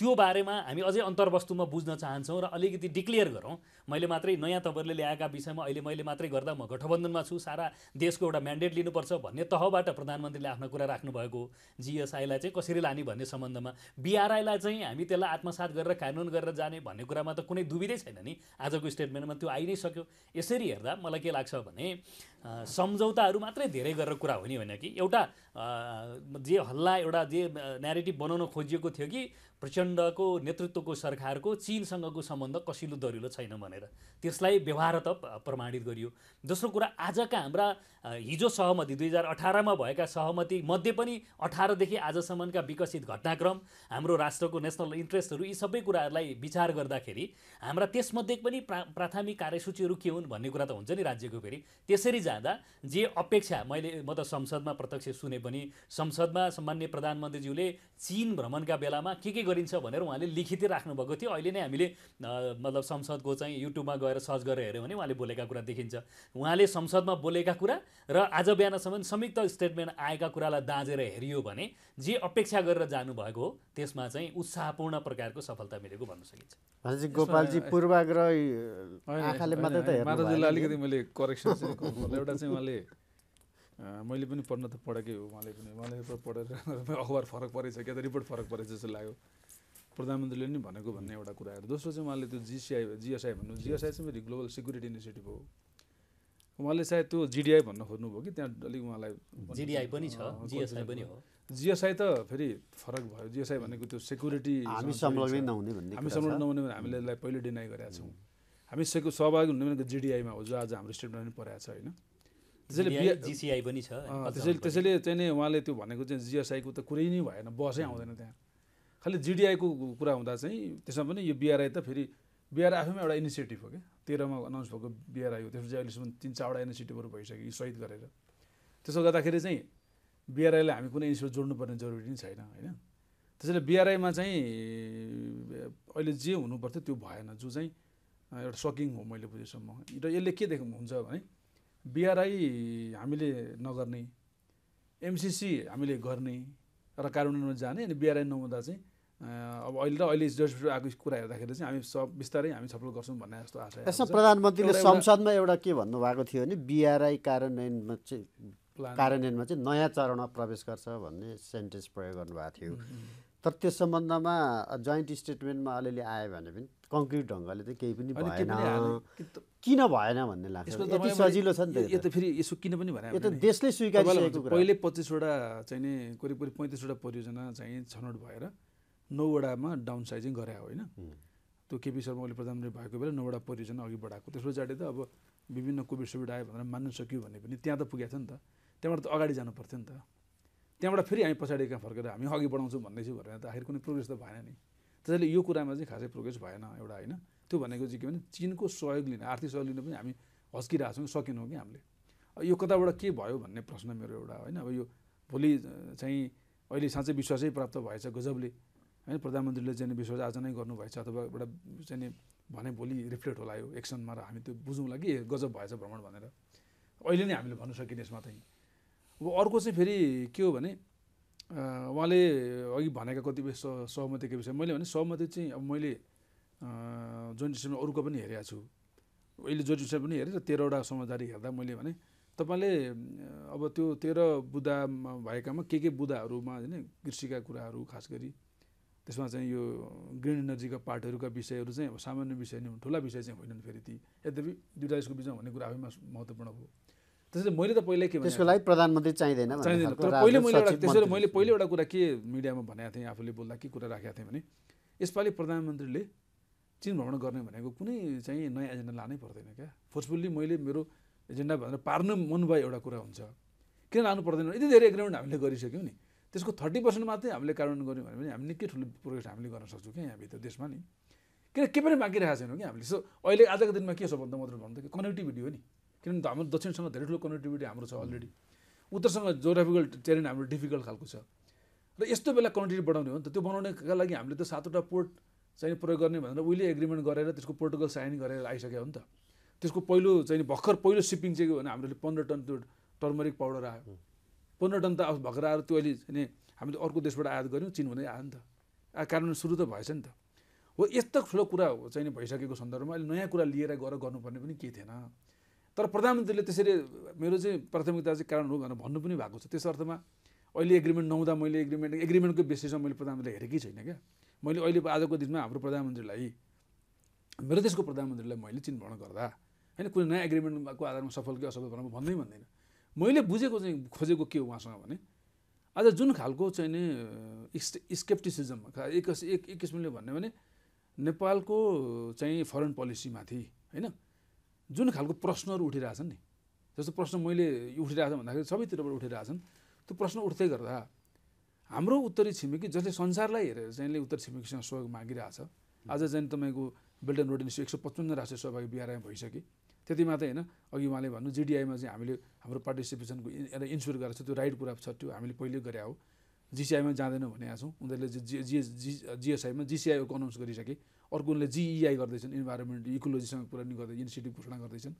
[SPEAKER 3] त्यो बारेमा हामी अझै अन्तर्वस्तुमा बुझ्न चाहन्छौँ र अलिकति डिक्लेयर गरौँ मैले मात्रै नयाँ तपाईँहरूले ल्याएका विषयमा अहिले मैले मात्रै गर्दा म गठबन्धनमा छु सारा देशको एउटा म्यान्डेट लिनुपर्छ भन्ने तहबाट प्रधानमन्त्रीले आफ्नो कुरा राख्नुभएको जिएसआईलाई चाहिँ कसरी लाने भन्ने सम्बन्धमा बिआरआईलाई चाहिँ हामी त्यसलाई आत्मसात गरेर कानुन गरेर जाने भन्ने कुरामा त कुनै दुविधै छैन नि आजको स्टेटमेन्टमा त्यो आइ नै सक्यो यसरी हेर्दा मलाई के लाग्छ भने सम्झौताहरू मात्रै धेरै गरेर कुरा हो नि होइन कि एउटा जे हल्ला एउटा जे न्यारेटिभ बनाउन खोजिएको थियो कि प्रचण्डको नेतृत्वको सरकारको चिनसँगको सम्बन्ध कसिलो दरिलो छैन भनेर त्यसलाई व्यवहारत प्रमाणित गरियो दोस्रो कुरा आजका हाम्रा हिजो सहमति दुई हजार अठारमा भएका सहमति मध्ये पनि अठारदेखि आजसम्मका विकसित घटनाक्रम हाम्रो राष्ट्रको नेसनल इन्ट्रेस्टहरू यी सबै कुराहरूलाई विचार गर्दाखेरि हाम्रा त्यसमध्ये पनि प्रा प्राथमिक कार्यसूचीहरू के हुन् भन्ने कुरा त हुन्छ नि राज्यको फेरि त्यसरी जाँदा जे अपेक्षा मैले म त संसदमा प्रत्यक्ष सुने पनि संसदमा सम्मान्य प्रधानमन्त्रीज्यूले चिन भ्रमणका बेलामा के के गरिन्छ भनेर उहाँले लिखितै राख्नुभएको थियो अहिले नै हामीले मतलब संसदको चाहिँ युट्युबमा गएर सर्च गरेर हेऱ्यौँ भने उहाँले बोलेका कुरा देखिन्छ उहाँले संसदमा बोलेका कुरा र आज बिहानसम्म संयुक्त स्टेटमेन्ट आएका कुरालाई दाँजेर हेरियो भने जे अपेक्षा गरेर जानुभएको हो त्यसमा चाहिँ उत्साहपूर्ण प्रकारको सफलता मिलेको भन्न
[SPEAKER 1] सकिन्छ गोपालजी पूर्वाग्रह आँखाले मात्रै त अलिकति मैले करेक्सन एउटा चाहिँ उहाँले
[SPEAKER 2] मैले पनि पढ्न त पढेकै हो उहाँले पनि उहाँले पढेर अखबार फरक परेछ क्या त रिपोर्ट फरक परेछ जस्तो लाग्यो प्रधानमन्त्रीले पनि भनेको भन्ने एउटा कुराहरू दोस्रो चाहिँ उहाँले त्यो जिसिआई जिएसआई भन्नु जिएसआई चाहिँ फेरि ग्लोबल सेक्युरिटी इनिसिएटिभ हो उहाँले सायद त्यो जिडिआई भन्न खोज्नुभयो कि त्यहाँ अलिक उहाँलाई जिडिआई पनि छ जिएसआई पनि हो जिएसआई त फेरि फरक भयो जिएसआई भनेको त्यो सेक्युरिटी हामी संलग्न नहुने भन्ने हामी संलग्न नहुने भने हामीले यसलाई पहिले डिनाइ गरेका छौँ हामी सेक्यु सहभागी हुने भनेको जिडिआईमा हो जो आज हाम्रो स्टेटमा पनि परेको छ होइन त्यसैले जिसिआई पनि छ त्यसैले त्यसैले चाहिँ नै उहाँले त्यो भनेको चाहिँ जिएसआईको त कुरै नै भएन बसै आउँदैन त्यहाँ खालि जिडिआईको कुरा हुँदा चाहिँ त्यसमा पनि यो बिआरआई त फेरि बिआरआई आफैमा एउटा इनिसिएटिभ हो क्या तेह्रमा अनाउन्स भएको बिआरआई हो त्यसपछि अहिलेसम्म तिन चारवटा इनिसिएटिभहरू भइसक्यो यो सहित गरेर त्यसो गर्दाखेरि चाहिँ बिआरआईलाई हामी कुनै इनिसिएटिभ जोड्नुपर्ने जरुरी नै छैन होइन त्यसैले बिआरआईमा चाहिँ अहिले जे हुनुपर्थ्यो त्यो भएन जो चाहिँ एउटा सकिङ हो मैले बुझेसम्म र यसले के देख्नु हुन्छ भने बिआरआई हामीले नगर्ने एमसिसी हामीले गर्ने र कार्यान्वयनमा जाने अनि बिआरआई नहुँदा चाहिँ अब अहिले र अहिले जसबाट आएको कुरा हेर्दाखेरि चाहिँ हामी सब बिस्तारै हामी छलफल गर्छौँ भन्ने जस्तो आशा यसमा प्रधानमन्त्रीले संसदमा
[SPEAKER 1] एउटा के भन्नुभएको थियो भने बिआरआई कार्यान्वयनमा चाहिँ कार्यान्वयनमा चाहिँ नयाँ चरणमा प्रवेश गर्छ भन्ने सेन्टेन्स प्रयोग गर्नुभएको थियो तर त्यस सम्बन्धमा जोइन्ट स्टेटमेन्टमा अलिअलि आयो भने पनि कङ्क्रिट ढङ्गले त केही पनि भएन किन भएन भन्ने लाग्छ सजिलो छ नि त यो त
[SPEAKER 2] फेरि यसो किन पनि भएन यो त देशले स्वीकारिसकेको पहिले पच्चिसवटा चाहिँ नि करिब करिब पैँतिसवटा परियोजना चाहिँ छनौट भएर नौवटामा डाउन साइजिङ गरे होइन त्यो केपी शर्मा ओली प्रधानमन्त्री भएको बेला नौवटा परियोजना अघि बढाएको त्यस पछाडि त अब विभिन्न कोभिड सुविड आयो भनेर मान्नु सक्यो भने पनि त्यहाँ त पुगेको थियो नि त त्यहाँबाट त अगाडि जानु पर्थ्यो नि त त्यहाँबाट फेरि हामी पछाडि कहाँ फर्केर हामी अघि बढाउँछौँ भन्दैछु भनेर त आखिर कुनै प्रोग्रेस त भएन नि त्यसैले यो कुरामा चाहिँ खासै प्रोग्रेस भएन एउटा होइन त्यो भनेको चाहिँ के भने चिनको सहयोग लिन आर्थिक सहयोग लिन पनि हामी हस्किरहेको छौँ सकेनौँ कि हामीले यो कताबाट के भयो भन्ने प्रश्न मेरो एउटा होइन अब यो भोलि चाहिँ अहिले साँच्चै विश्वासै प्राप्त भएछ गजबले होइन प्रधानमन्त्रीले चाहिँ विश्वास आज नै गर्नुभएछ अथवा एउटा चाहिँ भने भोलि रिफ्लेक्ट होला यो एक्सनमा र हामी त्यो बुझौँला कि गजब भएछ भ्रमण भनेर अहिले नै हामीले भन्न सकिने यसमा चाहिँ अब अर्को चाहिँ फेरि के हो भने उहाँले अघि भनेका कतिपय स सहमतिको विषय मैले भने सहमति चाहिँ अब मैले जोइन्ट सेसनमा अरूको पनि हेरेको छु अहिले जोइन्ट पनि हेरेँ र तेह्रवटा समझदारी हेर्दा मैले भने तपाईँले अब त्यो तेह्र बुदा भएकामा के के बुदाहरूमा होइन कृषिका कुराहरू खास गरी त्यसमा चाहिँ यो ग्रिन इनर्जीका पार्टहरूका विषयहरू चाहिँ अब सामान्य विषय नै ठुला विषय चाहिँ होइनन् फेरि ती यद्यपि दुइटा यसको बिचमा भन्ने कुरा आफैमा महत्त्वपूर्ण हो त्यसैले मैले त पहिल्यै के त्यसको लागि प्रधानमन्त्री चाहिँदैन चाहिँदैन तर पहिले मैले एउटा त्यसरी मैले पहिले एउटा कुरा के मिडियामा भनेको थिएँ आफूले बोल्दा के कुरा राखेको थिएँ भने यसपालि प्रधानमन्त्रीले चिन भ्रमण गर्ने भनेको कुनै चाहिँ नयाँ एजेन्डा लानै पर्दैन क्या फोर्सफुल्ली मैले मेरो एजेन्डा भनेर पार्नु मन भयो एउटा कुरा हुन्छ किन लानु पर्दैन यति धेरै एग्रिमेन्ट हामीले गरिसक्यौँ नि त्यसको थर्टी पर्सेन्ट मात्रै हामीले कार्यान्वयन गऱ्यौँ भने पनि हामी निकै ठुलो प्रोग्रेस हामीले गर्न सक्छौँ क्या यहाँभित्र देशमा नि किन के पनि बाँकी राखेको छैनौँ कि हामीले सो अहिले आजको दिनमा के छ भन्दा मतलब भन्दा कनेक्टिभिटी हो नि किनभने हाम्रो दक्षिणसँग धेरै ठुलो कनेक्टिभिटी हाम्रो छ अलरेडी उत्तरसँग जोग्राफिकल टेरेन हाम्रो डिफिकल्ट खालको छ र यस्तो बेला कनेक्टिभिटी बढाउने हो नि त त्यो बनाउनेका लागि हामीले त सातवटा पोर्ट चाहिँ प्रयोग गर्ने भनेर उहिले एग्रिमेन्ट गरेर त्यसको प्रोटोकल साइन गरेर आइसक्यो हो नि त त्यसको पहिलो चाहिँ भर्खर पहिलो सिपिङ चाहिँ के भने हामीले पन्ध्र टन त्यो टर्मरिक पाउडर आयो पन्ध्र टन त भर्खर आएर त्यो अहिले चाहिँ हामीले अर्को देशबाट आयात गऱ्यौँ चिन हुँदै आयो नि त आ कारण सुरु त भएछ नि त हो यस्तो ठुलो कुरा हो चाहिँ भइसकेको सन्दर्भमा अहिले नयाँ कुरा लिएर गएर गर्नुपर्ने पनि केही थिएन तर प्रधानमन्त्रीले त्यसरी मेरो चाहिँ प्राथमिकता चाहिँ कारण हो भनेर भन्नु पनि भएको छ त्यस अर्थमा अहिले एग्रिमेन्ट नहुँदा मैले एग्रिमेन्ट एग्रिमेन्टको बेसिसमा मैले प्रधानमन्त्रीलाई हेरेकै छैन क्या मैले अहिले आजको दिनमा हाम्रो प्रधानमन्त्रीलाई मेरो देशको प्रधानमन्त्रीलाई मैले चिन्भरण गर्दा होइन कुनै नयाँ एग्रिमेन्टको आधारमा सफल कि असफल भनेर भन्दै भन्दैन मैले बुझेको चाहिँ खोजेको के हो उहाँसँग भने आज जुन खालको चाहिँ नि स्केप्टिसिजम एक एक किसिमले भन्यो भने नेपालको चाहिँ फरेन पोलिसीमाथि होइन जुन खालको प्रश्नहरू उठिरहेछन् नि जस्तो प्रश्न मैले उठिरहेछ भन्दाखेरि सबैतिरबाट उठिरहेछन् त्यो प्रश्न उठ्दै गर्दा हाम्रो उत्तरी छिमेकी जसले संसारलाई हेरेर चाहिँ उत्तर छिमेकीसँग सहयोग मागिरहेछ आज चाहिँ तपाईँको बेल्ट एन्ड रोड इन्स्यु एक सय पचपन्न राष्ट्रिय सहभागी बिहारमा भइसके त्यति मात्रै होइन अघि उहाँले भन्नु जिडिआईमा चाहिँ हामीले हाम्रो पार्टिसिपेसनको इन्स्योर गरेको छ त्यो राइट कुरा छ त्यो हामीले पहिल्यै गरे हो जिसिआईमा जाँदैनौँ भनेका छौँ उनीहरूले जिएस जिएसआईमा जिसिआईको अनाउन्स गरिसके अर्को उनले जिइआई e गर्दैछन् इन्भाइरोमेन्ट इकोलोजीसँग कुरा नि गर्दै इनिसिएटिभ घोषणा गर्दैछन्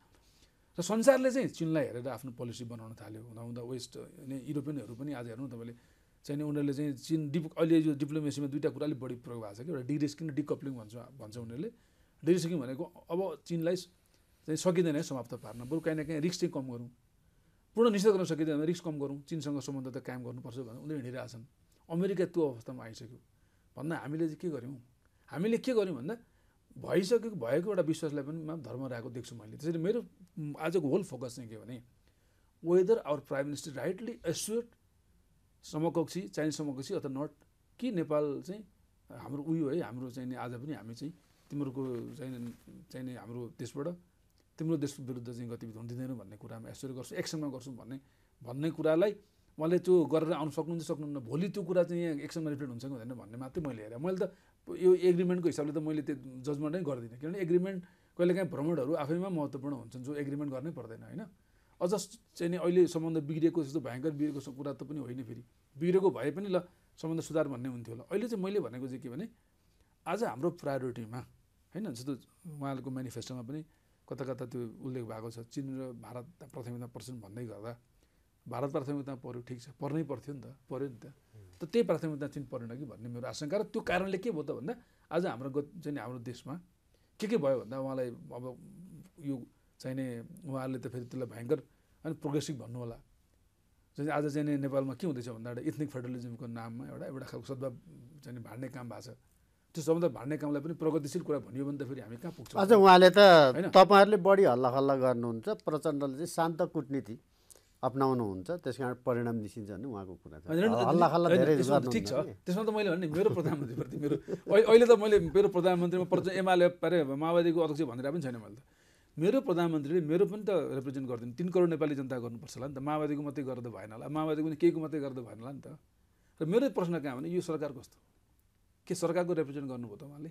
[SPEAKER 2] र संसारले चाहिँ चिनलाई हेरेर आफ्नो पोलिसी बनाउन थाल्यो हुँदा हुँदा वेस्ट युरोपियनहरू पनि आज हेर्नु तपाईँले चाहिँ उनीहरूले चाहिँ चिन डिप अहिले यो डिप्लोमेसीमा दुईवटा कुरा अलिक बढी प्रयोग भएको छ कि एउटा डिरिस्किङ र डिकप्लिङ भन्छ भन्छ उनीहरूले डिरिस्किङ भनेको अब चिनलाई चाहिँ सकिँदैन है समाप्त पार्न बरु काहीँ न काहीँ रिस्क चाहिँ कम गरौँ पूर्ण निषेध गर्न सकिँदैन रिस्क कम गरौँ चिनसँग सम्बन्ध त कायम गर्नुपर्छ भनेर उनीहरू हिँडिरहेछन् अमेरिका त्यो अवस्थामा आइसक्यो भन्दा हामीले चाहिँ के गऱ्यौँ हामीले के गर्यौँ भन्दा भइसकेको भएको एउटा विश्वासलाई पनि धर्म रहेको देख्छु मैले त्यसरी मेरो आजको होल फोकस चाहिँ के भने whether our prime minister rightly assure समकक्षी चाइनिज समकक्षी अथवा नट कि नेपाल चाहिँ हाम्रो उयो है हाम्रो चाहिँ आज पनि हामी चाहिँ तिम्रोको चाहिँ चाहिने हाम्रो देशबाट तिम्रो देशको विरुद्ध चाहिँ गतिविधि हुन दिँदैन भन्ने कुरामा एस्योर गर्छु एक्सनमा गर्छौँ भन्ने भन्ने कुरालाई उहाँले त्यो गरेर आउनु सक्नुहुन्छ सक्नुहुन्न भोलि त्यो कुरा चाहिँ यहाँ एक्सनमा रिफ्लेक्ट हुन्छ कि हुँदैन भन्ने मात्रै मैले हेरेँ मैले त यो एग्रिमेन्टको हिसाबले त मैले त्यो जजमेन्ट नै गर्दिनँ किनभने एग्रिमेन्ट कहिलेकाहीँ भ्रमणहरू आफैमा महत्त्वपूर्ण हुन्छन् जो एग्रिमेन्ट गर्नै पर्दैन होइन अझ चाहिँ नि अहिले सम्बन्ध बिग्रेको जस्तो भयङ्कर बिग्रेको कुरा त पनि होइन फेरि बिग्रेको भए पनि ल सम्बन्ध सुधार भन्ने हुन्थ्यो होला अहिले चाहिँ मैले भनेको चाहिँ के भने आज हाम्रो प्रायोरिटीमा होइन जस्तो उहाँहरूको मेनिफेस्टोमा पनि कता कता त्यो उल्लेख भएको छ चिन र भारत प्राथमिकता पर्छन् भन्दै गर्दा भारत प्राथमिकता पऱ्यो ठिक छ पर्नै पर्थ्यो नि त पऱ्यो नि त त त्यही प्राथमिकता चाहिँ परेन कि भन्ने मेरो आशंका र त्यो कारणले के भयो त भन्दा आज हाम्रो चाहिँ हाम्रो देशमा के के भयो भन्दा उहाँलाई अब यो चाहिने उहाँहरूले त फेरि त्यसलाई भयङ्कर अनि प्रोग्रेसिभ भन्नु होला जुन आज चाहिँ नेपालमा के हुँदैछ भन्दा एउटा इथनिक फेडरलिजमको नाममा एउटा एउटा खालको सद्भाव चाहिँ भाँड्ने काम भएको छ त्यो सबभन्दा भाँड्ने कामलाई पनि प्रगतिशील कुरा भनियो भने त फेरि हामी कहाँ पुग्छौँ आज उहाँले त
[SPEAKER 1] तपाईँहरूले बढी हल्ला हल्ला गर्नुहुन्छ प्रचण्डले चाहिँ शान्त कुटनीति अप्नाउनुहुन्छ त्यस कारण परिणाम निस्किन्छ भने उहाँको कुरा ठिक छ
[SPEAKER 2] त्यसमा त मैले भने मेरो प्रधानमन्त्रीप्रति मेरो अहिले त मैले मेरो प्रधानमन्त्रीमा प्रच एमाले पारे माओवादीको अध्यक्ष भनेर पनि छैन मैले त मेरो प्रधानमन्त्रीले मेरो पनि त रिप्रेजेन्ट गरिदिनु तिन करोड नेपाली जनता गर्नुपर्छ होला नि त माओवादीको मात्रै गर्दा भएन होला माओवादीको केहीको मात्रै गर्दो भएन होला नि त र मेरो प्रश्न कहाँ भने यो सरकार कस्तो के सरकारको रिप्रेजेन्ट गर्नुभयो त उहाँले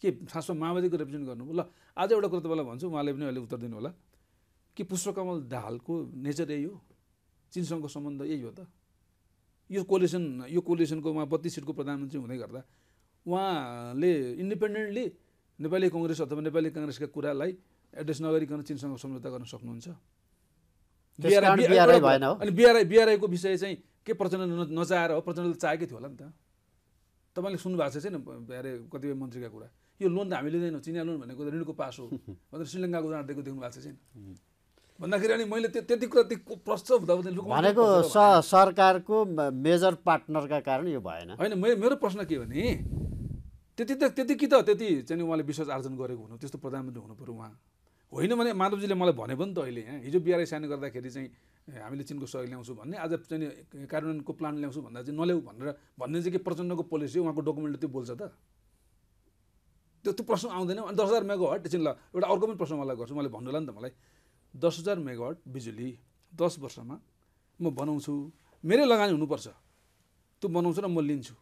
[SPEAKER 2] के खासमा माओवादीको रिप्रेजेन्ट गर्नुभयो ल आज एउटा कुरा तपाईँलाई भन्छु उहाँले पनि अहिले उत्तर दिनु होला कि पुष्पकमल दाहालको नेचर यही हो चिनसँगको सम्बन्ध यही हो त यो कोलेसन यो कोलेसनको उहाँ बत्तिस सिटको प्रधानमन्त्री हुँदै गर्दा उहाँले इन्डिपेन्डेन्टली नेपाली कङ्ग्रेस अथवा नेपाली कङ्ग्रेसका कुरालाई एड्रेस नगरिकन चिनसँग सम्झौता गर्न सक्नुहुन्छ अनि बिआरआई बिआरआईको विषय चाहिँ के प्रचण्ड नचाहेर हो प्रचण्डले चाहेकै थियो होला नि त तपाईँले सुन्नु भएको छैन बिहारे कतिपय मन्त्रीका कुरा यो लोन त हामी लिँदैनौँ चिनिया लोन भनेको ऋणको पास हो भनेर श्रीलङ्काको उदाहरण दिएको देख्नु भएको छैन भन्दाखेरि अनि मैले त्यो त्यति कुरा त्यो प्रश्न हुँदा भनेको
[SPEAKER 1] सरकारको मेजर पार्टनरका कारण यो भएन
[SPEAKER 2] होइन मैले मेरो प्रश्न के भने त्यति त त्यति कि त त्यति चाहिँ उहाँले विश्वास आर्जन गरेको हुनु त्यस्तो प्रधानमन्त्री हुनु पऱ्यो उहाँ होइन भने माधवजीले मलाई भने पनि त अहिले यहाँ हिजो बिहारै सानो गर्दाखेरि चाहिँ हामीले चिनको सहयोग ल्याउँछु भन्ने आज चाहिँ कार्यान्वयनको प्लान ल्याउँछु भन्दा चाहिँ नल्याउ भनेर भन्ने चाहिँ के प्रचण्डको पोलिसी उहाँको डकुमेन्ट त्यो बोल्छ त त्यो त्यो प्रश्न आउँदैन अनि दस हजार रुपियाँको हट ल एउटा अर्को पनि प्रश्न मलाई गर्छु मैले भन्नु होला नि त मलाई दस हजार मेगावाट बिजुली दस वर्षमा म बनाउँछु मेरै लगानी हुनुपर्छ त्यो बनाउँछु र म लिन्छु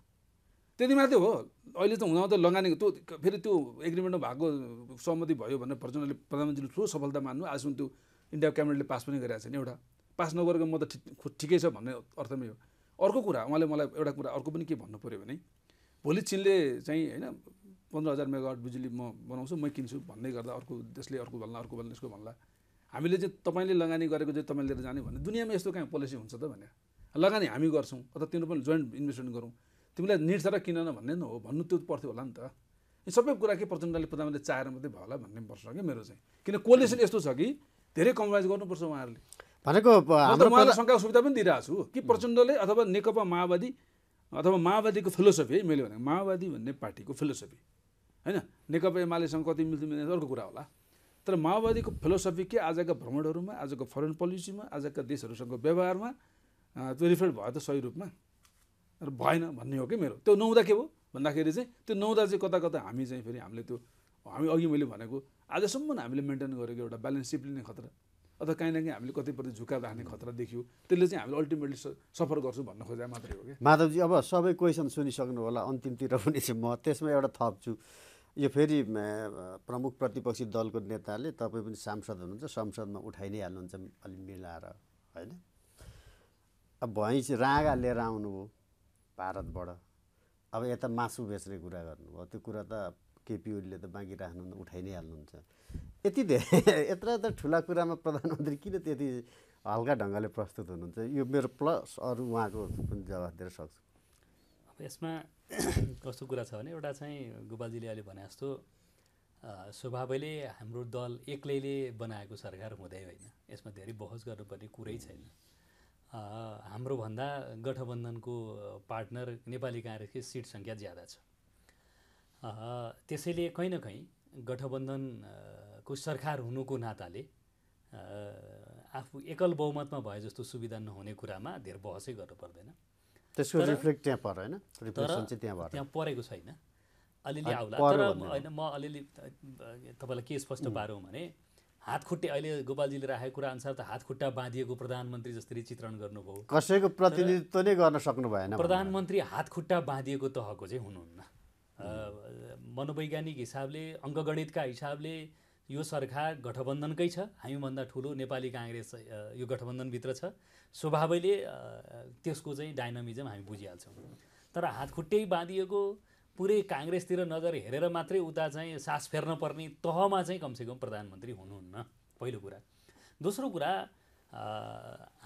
[SPEAKER 2] त्यति मात्रै हो अहिले त हुँदा त लगानीको त्यो फेरि त्यो एग्रिमेन्टमा भएको सहमति भयो भनेर प्रचण्डले प्रधानमन्त्रीले ठुलो सफलता मान्नु आजसम्म त्यो इन्डिया क्याबिनेटले पास पनि गरेका छैन एउटा पास नगरेको म त ठिकै छ भन्ने अर्थमै हो अर्को कुरा उहाँले मलाई एउटा कुरा अर्को पनि के भन्नु पऱ्यो भने भोलि चिनले चाहिँ होइन पन्ध्र हजार मेगावाट बिजुली म बनाउँछु म किन्छु भन्दै गर्दा अर्को देशले अर्को भन्ला अर्को भन्ला यसको भन्ला हामीले चाहिँ तपाईँले लगानी गरेको चाहिँ तपाईँ लिएर जाने भने दुनियाँमा यस्तो कहाँ पोलिसी हुन्छ त भने लगानी हामी गर्छौँ अथवा तिम्रो पनि जोइन्ट इन्भेस्टमेन्ट गरौँ तिमीलाई निड किन न भन्ने न हो भन्नु त्यो पर्थ्यो होला नि त यी सबै कुरा के प्रचण्डले प्रधानमन्त्री चाहेर मात्रै भयो होला भन्ने पर्छ कि मेरो चाहिँ किन कोलेसन यस्तो छ कि धेरै कम्प्रोमाइज गर्नुपर्छ उहाँहरूले
[SPEAKER 1] भनेको उहाँलाई
[SPEAKER 2] शङ्काको सुविधा पनि दिइरहेको छु कि प्रचण्डले अथवा नेकपा माओवादी अथवा माओवादीको फिलोसफी है मैले भनेको माओवादी भन्ने पार्टीको फिलोसफी होइन नेकपा एमालेसँग कति मिल्थ्यो मिल्दैन अर्को कुरा होला तर माओवादीको फिलोसफी के आजका भ्रमणहरूमा आजको फरेन पोलिसीमा आजका देशहरूसँग व्यवहारमा त्यो रिफ्लेक्ट भयो त सही रूपमा र भएन भन्ने हो कि मेरो त्यो नहुँदा के हो भन्दाखेरि चाहिँ त्यो नहुँदा चाहिँ कता कता हामी चाहिँ फेरि हामीले त्यो हामी अघि मैले भनेको आजसम्म हामीले मेन्टेन गरेको एउटा ब्यालेन्स सिप्लिने खतरा अथवा काहीँ न काहीँ हामीले कतैप्रति झुकाव राख्ने खतरा देखियो त्यसले चाहिँ हामीले अल्टिमेटली सफर गर्छौँ भन्न खोजेको मात्रै हो कि
[SPEAKER 1] माधवजी अब सबै क्वेसन सुनिसक्नु होला अन्तिमतिर पनि चाहिँ म त्यसमा एउटा थप्छु यो फेरि प्रमुख प्रतिपक्षी दलको नेताले तपाईँ पनि सांसद हुनुहुन्छ संसदमा उठाइ नै हाल्नुहुन्छ अलि मिलाएर होइन अब भैँस राँगा लिएर आउनुभयो भारतबाट अब यता मासु बेच्ने कुरा गर्नुभयो त्यो कुरा त केपी ओलीले त बाँकी राख्नुहुन्न उठाइ नै हाल्नुहुन्छ यति धेरै यत्र त ठुला कुरामा प्रधानमन्त्री किन त्यति हल्का ढङ्गले प्रस्तुत हुनुहुन्छ यो मेरो प्लस अरू उहाँको पनि जवाफ दिएर सक्छु
[SPEAKER 3] यसमा कस्तो कुरा छ भने एउटा चाहिँ गोपालजीले अहिले भने जस्तो स्वभावैले हाम्रो दल एक्लैले बनाएको सरकार हुँदै होइन यसमा धेरै बहस गर्नुपर्ने कुरै छैन हाम्रोभन्दा गठबन्धनको पार्टनर नेपाली काङ्ग्रेसकै सिट सङ्ख्या ज्यादा छ त्यसैले कहीँ न कहीँ गठबन्धनको सरकार हुनुको नाताले आफू एकल बहुमतमा भए जस्तो सुविधा नहुने कुरामा धेरै बहसै गर्नु पर्दैन त्यसको रिफ्लेक्ट त्यहाँ पर होइन रिफ्लेक्सन चाहिँ त्यहाँ त्यहाँ परेको छैन अलिअलि आउला तर होइन म अलिअलि तपाईँलाई के स्पष्ट पारौँ भने हातखुट्टे अहिले गोपालजीले राखेको कुरा अनुसार त हात खुट्टा बाँधिएको प्रधानमन्त्री जस्तरी चित्रण गर्नुभयो कसैको प्रतिनिधित्व
[SPEAKER 1] नै गर्न सक्नु भएन
[SPEAKER 3] प्रधानमन्त्री हातखुट्टा बाँधिएको तहको चाहिँ हुनुहुन्न मनोवैज्ञानिक हिसाबले अङ्कगणितका हिसाबले यो सरकार गठबन्धनकै छ हामीभन्दा ठुलो नेपाली काङ्ग्रेस यो गठबन्धनभित्र छ स्वभावैले त्यसको चाहिँ डाइनामिजम हामी बुझिहाल्छौँ तर हातखुट्टै बाँधिएको पुरै काङ्ग्रेसतिर नजर हेरेर मात्रै उता चाहिँ सास फेर्न पर्ने तहमा चाहिँ कमसेकम प्रधानमन्त्री हुनुहुन्न पहिलो कुरा दोस्रो कुरा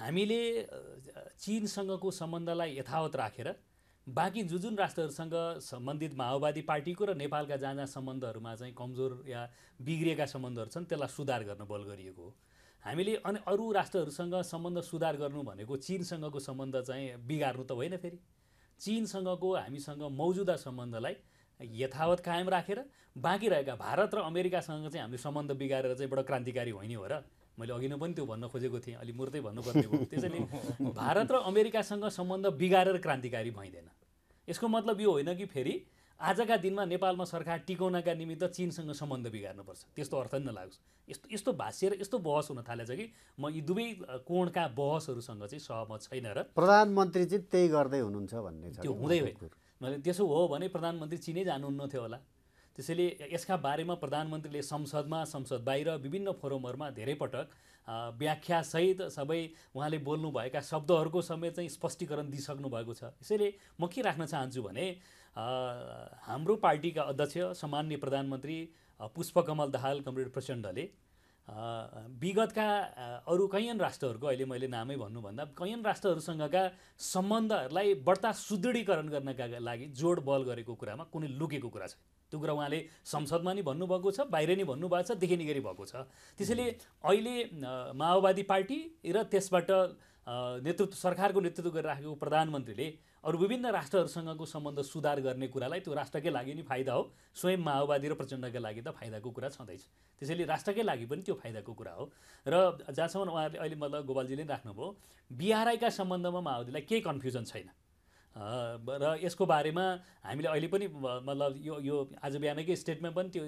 [SPEAKER 3] हामीले चिनसँगको सम्बन्धलाई यथावत राखेर बाँकी जुन जुन राष्ट्रहरूसँग सम्बन्धित माओवादी पार्टीको र नेपालका जहाँ जहाँ सम्बन्धहरूमा चाहिँ कमजोर या बिग्रिएका सम्बन्धहरू छन् त्यसलाई सुधार गर्न बल गरिएको हो हामीले अनि अरू राष्ट्रहरूसँग सम्बन्ध सुधार गर्नु भनेको चिनसँगको सम्बन्ध चाहिँ बिगार्नु त होइन फेरि चिनसँगको हामीसँग मौजुदा सम्बन्धलाई यथावत कायम राखेर बाँकी रहेका भारत र अमेरिकासँग चाहिँ हामीले सम्बन्ध बिगारेर चाहिँ बडो क्रान्तिकारी होइन हो र मैले अघि नै पनि त्यो भन्न खोजेको थिएँ अलि मूर्तै भन्नुपर्ने भयो त्यसैले भारत र अमेरिकासँग सम्बन्ध बिगारेर क्रान्तिकारी भइँदैन यसको मतलब यो होइन कि फेरि आजका दिनमा नेपालमा सरकार टिकाउनका निमित्त चिनसँग सम्बन्ध बिगार्नुपर्छ त्यस्तो अर्थ नै नलागोस् यस्तो यस्तो भाष्य र यस्तो बहस हुन थालेछ कि म यी दुवै कोणका बहसहरूसँग चाहिँ सहमत छैन र
[SPEAKER 1] प्रधानमन्त्री चाहिँ त्यही गर्दै हुनुहुन्छ भन्ने त्यो हुँदै होइन
[SPEAKER 3] मैले त्यसो हो भने प्रधानमन्त्री चिनै जानुहुन्न थियो होला त्यसैले यसका बारेमा प्रधानमन्त्रीले संसदमा संसद बाहिर विभिन्न फोरमहरूमा धेरै पटक व्याख्यासहित सबै उहाँले बोल्नुभएका शब्दहरूको समेत चाहिँ स्पष्टीकरण दिइसक्नु भएको छ यसैले म के राख्न चाहन्छु भने हाम्रो पार्टीका अध्यक्ष सामान्य प्रधानमन्त्री पुष्पकमल दाहाल कमरेड प्रचण्डले विगतका अरू कैयन राष्ट्रहरूको अहिले मैले नामै भन्नुभन्दा कैयन राष्ट्रहरूसँगका सम्बन्धहरूलाई बढ्ता सुदृढीकरण गर्नका लागि जोड बल गरेको कुरामा कुनै लुकेको कुरा छैन त्यो कुरा उहाँले संसदमा नि भन्नुभएको छ बाहिर नि भन्नुभएको छ देखिने गरी भएको छ त्यसैले अहिले माओवादी पार्टी र त्यसबाट नेतृत्व सरकारको नेतृत्व गरिराखेको प्रधानमन्त्रीले अरू विभिन्न राष्ट्रहरूसँगको सम्बन्ध सुधार गर्ने कुरालाई त्यो राष्ट्रकै लागि नि फाइदा हो स्वयं माओवादी र प्रचण्डका लागि त फाइदाको कुरा छँदैछ त्यसैले राष्ट्रकै लागि पनि त्यो फाइदाको कुरा हो र जहाँसम्म उहाँहरूले अहिले मतलब गोपालजीले राख्नुभयो बिहारआईका सम्बन्धमा माओवादीलाई केही कन्फ्युजन छैन र यसको बारेमा हामीले अहिले पनि मतलब यो यो आज बिहानकै स्टेटमा पनि त्यो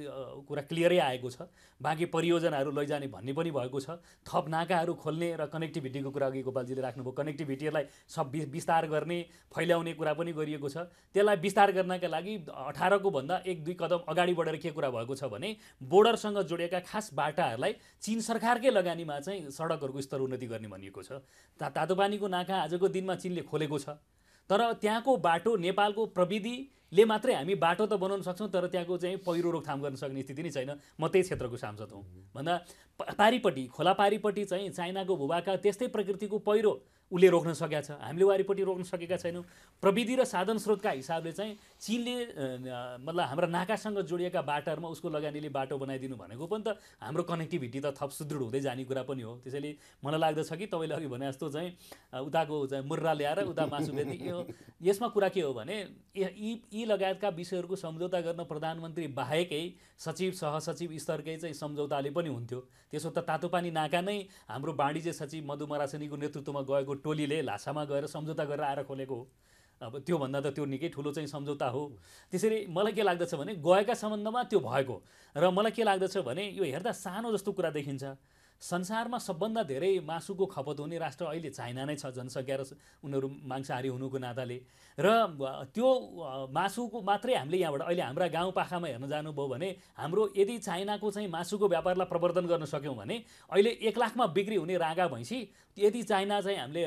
[SPEAKER 3] कुरा क्लियरै आएको छ बाँकी परियोजनाहरू लैजाने भन्ने पनि भएको छ थप नाकाहरू खोल्ने र कनेक्टिभिटीको कुरा अघि गोपालजीले राख्नुभयो कनेक्टिभिटीहरूलाई सब विस्तार गर्ने फैलाउने कुरा पनि गरिएको छ त्यसलाई विस्तार गर्नका लागि अठारको भन्दा एक दुई कदम अगाडि बढेर के कुरा भएको छ भने बोर्डरसँग जोडिएका खास बाटाहरूलाई चिन सरकारकै लगानीमा चाहिँ सडकहरूको स्तर उन्नति गर्ने भनिएको छ तातो पानीको नाका आजको दिनमा चिनले खोलेको छ तर त्यहाँको बाटो नेपालको प्रविधिले मात्रै हामी बाटो त बनाउन सक्छौँ तर त्यहाँको चाहिँ पहिरो रोकथाम गर्न सक्ने स्थिति नै छैन म त्यही क्षेत्रको सांसद हुँ भन्दा पारिपट्टि खोला पारिपट्टि चाहिँ चाइनाको भूभागका त्यस्तै प्रकृतिको पहिरो उसले रोक्न सकेका छ हामीले वारिपट्टि रोक्न सकेका छैनौँ प्रविधि र साधन स्रोतका हिसाबले चाहिँ चिनले मतलब हाम्रो नाकासँग जोडिएका बाटाहरूमा उसको लगानीले बाटो बनाइदिनु भनेको पनि त हाम्रो कनेक्टिभिटी त थप सुदृढ हुँदै जाने कुरा पनि हो त्यसैले मलाई लाग्दछ कि तपाईँले अघि भने जस्तो चाहिँ उताको चाहिँ मुर्रा ल्याएर उता मासु बेच्ने यो यसमा कुरा के हो भने यी यी लगायतका विषयहरूको सम्झौता गर्न प्रधानमन्त्री बाहेकै सचिव सहसचिव स्तरकै चाहिँ सम्झौताले पनि हुन्थ्यो त्यसो त तातोपानी नाका नै हाम्रो वाणिज्य सचिव मधु मरासेनीको नेतृत्वमा गएको टोलीले लासामा गएर सम्झौता गरेर आएर खोलेको हो अब त्योभन्दा त त्यो निकै ठुलो चाहिँ सम्झौता हो त्यसरी मलाई के लाग्दछ भने गएका सम्बन्धमा त्यो भएको र मलाई के लाग्दछ भने यो हेर्दा सानो जस्तो कुरा देखिन्छ संसारमा सबभन्दा धेरै मासुको खपत हुने राष्ट्र अहिले चाइना नै छ जनसङ्ख्या र उनीहरू मांसाहारी हुनुको नाताले र त्यो मासुको मात्रै हामीले यहाँबाट अहिले हाम्रा पाखामा हेर्न जानुभयो भने हाम्रो यदि चाइनाको चाहिँ मासुको व्यापारलाई प्रवर्धन गर्न सक्यौँ भने अहिले एक लाखमा बिक्री हुने रागा भैँसी यदि चाइना चाहिँ हामीले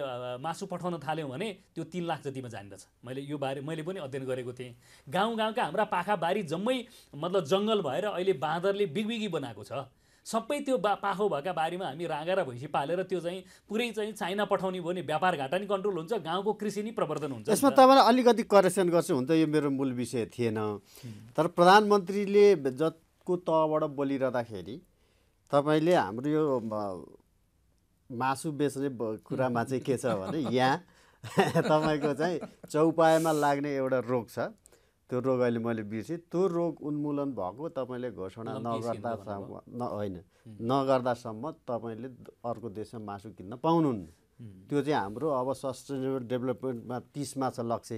[SPEAKER 3] मासु पठाउन थाल्यौँ भने त्यो तिन लाख जतिमा जान्दछ मैले यो बारे मैले पनि अध्ययन गरेको थिएँ गाउँ गाउँका हाम्रा पाखाबारी जम्मै मतलब जङ्गल भएर अहिले बाँदरले बिगबिगी बनाएको छ सबै त्यो बा पाखो भएका बारीमा हामी राँगा र भैँसी पालेर त्यो चाहिँ पुरै चाहिँ चाइना पठाउने भयो भने व्यापार घाटा नि कन्ट्रोल हुन्छ गाउँको कृषि नि प्रवर्धन हुन्छ यसमा तपाईँलाई
[SPEAKER 1] अलिकति करेक्सन गर्छु हुन्छ यो मेरो मूल विषय थिएन तर प्रधानमन्त्रीले जतको तहबाट बोलिरहँदाखेरि तपाईँले हाम्रो यो मासु बेच्ने कुरामा चाहिँ के छ भने यहाँ तपाईँको चाहिँ चौपायामा लाग्ने एउटा रोग छ त्यो रोग अहिले मैले बिर्सेँ त्यो रोग उन्मूलन भएको तपाईँले घोषणा नगर्दासम्म न होइन नगर्दासम्म तपाईँले अर्को देशमा मासु किन्न पाउनुहुन्न त्यो चाहिँ हाम्रो अब सस्टेनेबल डेभलपमेन्टमा तिसमा छ लक्ष्य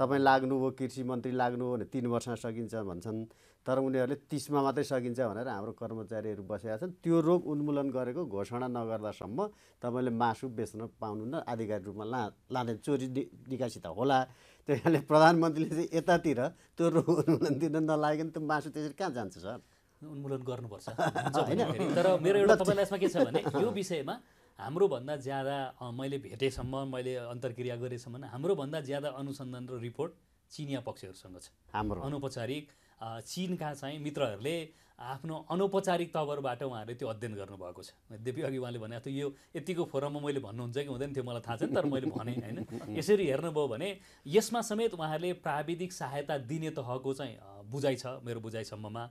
[SPEAKER 1] तपाईँ लाग्नुभयो कृषि मन्त्री लाग्नुभयो भने तिन वर्षमा सकिन्छ भन्छन् तर उनीहरूले तिसमा मात्रै सकिन्छ भनेर हाम्रो कर्मचारीहरू बसेका छन् त्यो रोग उन्मूलन गरेको घोषणा नगर्दासम्म तपाईँले मासु बेच्न पाउनुहुन्न आधिकारिक रूपमा ला लाँदैन चोरी नि निकासी त होला त्यसले प्रधानमन्त्रीले चाहिँ यतातिर त्यो रोग दिन नलागेन त्यो मासु त्यसरी कहाँ जान्छ सर उन्मूलन गर्नुपर्छ होइन तर मेरो एउटा तपाईँलाई यसमा के छ भने यो
[SPEAKER 3] विषयमा हाम्रोभन्दा ज्यादा मैले भेटेसम्म मैले अन्तर्क्रिया गरेसम्म हाम्रोभन्दा ज्यादा अनुसन्धान र रिपोर्ट चिनिया पक्षहरूसँग छ हाम्रो अनौपचारिक चिनका चाहिँ मित्रहरूले आफ्नो अनौपचारिक तवरबाट उहाँहरूले त्यो अध्ययन गर्नुभएको छ यद्यपि अघि उहाँले भनेको थियो यो यतिको फोरममा मैले भन्नुहुन्छ कि हुँदैन थियो मलाई थाहा छैन तर मैले भने होइन यसरी हेर्नुभयो भने यसमा समेत उहाँहरूले प्राविधिक सहायता दिने तहको चाहिँ बुझाइ छ मेरो बुझाइसम्ममा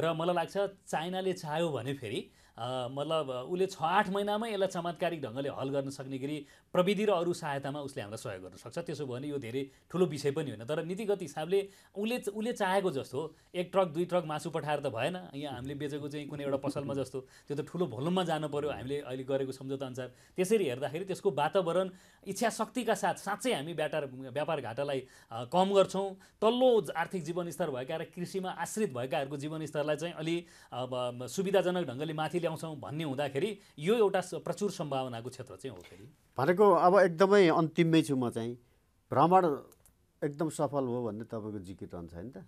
[SPEAKER 3] र मलाई लाग्छ चाइनाले चाह्यो भने फेरि मतलब उसले छ आठ महिनामै यसलाई चमत्कारिक ढङ्गले हल गर्न सक्ने गरी प्रविधि र अरू सहायतामा उसले हामीलाई सहयोग गर्न सक्छ त्यसो भने यो धेरै ठुलो विषय पनि होइन तर नीतिगत हिसाबले उसले उसले चाहेको जस्तो एक ट्रक दुई ट्रक मासु पठाएर त भएन यहाँ हामीले बेचेको चाहिँ कुनै एउटा पसलमा जस्तो त्यो त ठुलो भोलुममा जानु पऱ्यो हामीले अहिले गरेको सम्झौता अनुसार त्यसरी हेर्दाखेरि त्यसको वातावरण इच्छा शक्तिका साथ साँच्चै हामी व्यापार व्यापार घाटालाई कम गर्छौँ तल्लो आर्थिक जीवनस्तर भएका र कृषिमा आश्रित भएकाहरूको जीवनस्तरलाई चाहिँ अलि सुविधाजनक ढङ्गले माथि ल्याउँछौँ भन्ने हुँदाखेरि यो एउटा प्रचुर सम्भावनाको क्षेत्र चाहिँ हो फेरि
[SPEAKER 1] भनेको अब एकदमै अन्तिममै छु म चाहिँ भ्रमण एकदम सफल हो भन्ने तपाईँको जिकिर रहन्छ होइन त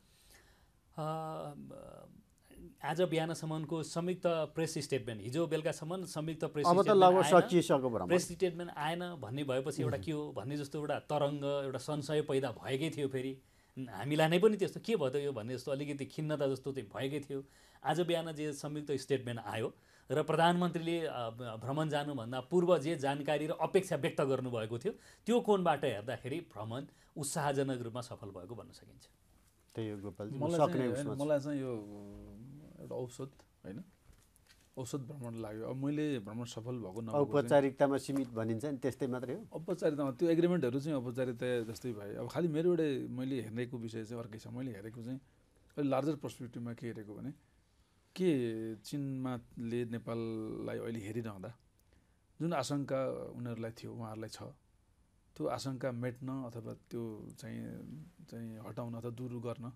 [SPEAKER 3] आज बिहानसम्मको संयुक्त प्रेस स्टेटमेन्ट हिजो बेलुकासम्म संयुक्त प्रेस प्रेस स्टेटमेन्ट आएन भन्ने भएपछि एउटा के हो भन्ने जस्तो एउटा तरङ्ग एउटा संशय पैदा भएकै थियो फेरि हामीलाई नै पनि त्यस्तो के भयो त यो भन्ने जस्तो अलिकति खिन्नता जस्तो चाहिँ भएकै थियो आज बिहान जे संयुक्त स्टेटमेन्ट आयो र प्रधानमन्त्रीले भ्रमण जानुभन्दा पूर्व जे जानकारी र अपेक्षा व्यक्त गर्नुभएको थियो त्यो कोणबाट हेर्दाखेरि भ्रमण उत्साहजनक रूपमा सफल भएको भन्न सकिन्छ
[SPEAKER 1] त्यही हो गोपाल
[SPEAKER 2] मलाई चाहिँ यो एउटा औषध होइन औषध भ्रमण लाग्यो अब मैले भ्रमण सफल भएको न औपचारिकतामा
[SPEAKER 1] सीमित भनिन्छ नि त्यस्तै मात्रै हो
[SPEAKER 2] औपचारिकतामा त्यो एग्रिमेन्टहरू चाहिँ औपचारिकता जस्तै भयो अब खालि मेरो एउटै मैले हेरेको विषय चाहिँ अर्कै छ मैले हेरेको चाहिँ अलिक लार्जर पर्सपेक्टिभमा के हेरेको भने के चिनमाले नेपाललाई अहिले हेरिरहँदा जुन आशङ्का उनीहरूलाई थियो उहाँहरूलाई छ त्यो आशङ्का मेट्न अथवा त्यो चाहिँ चाहिँ हटाउन अथवा दूर गर्न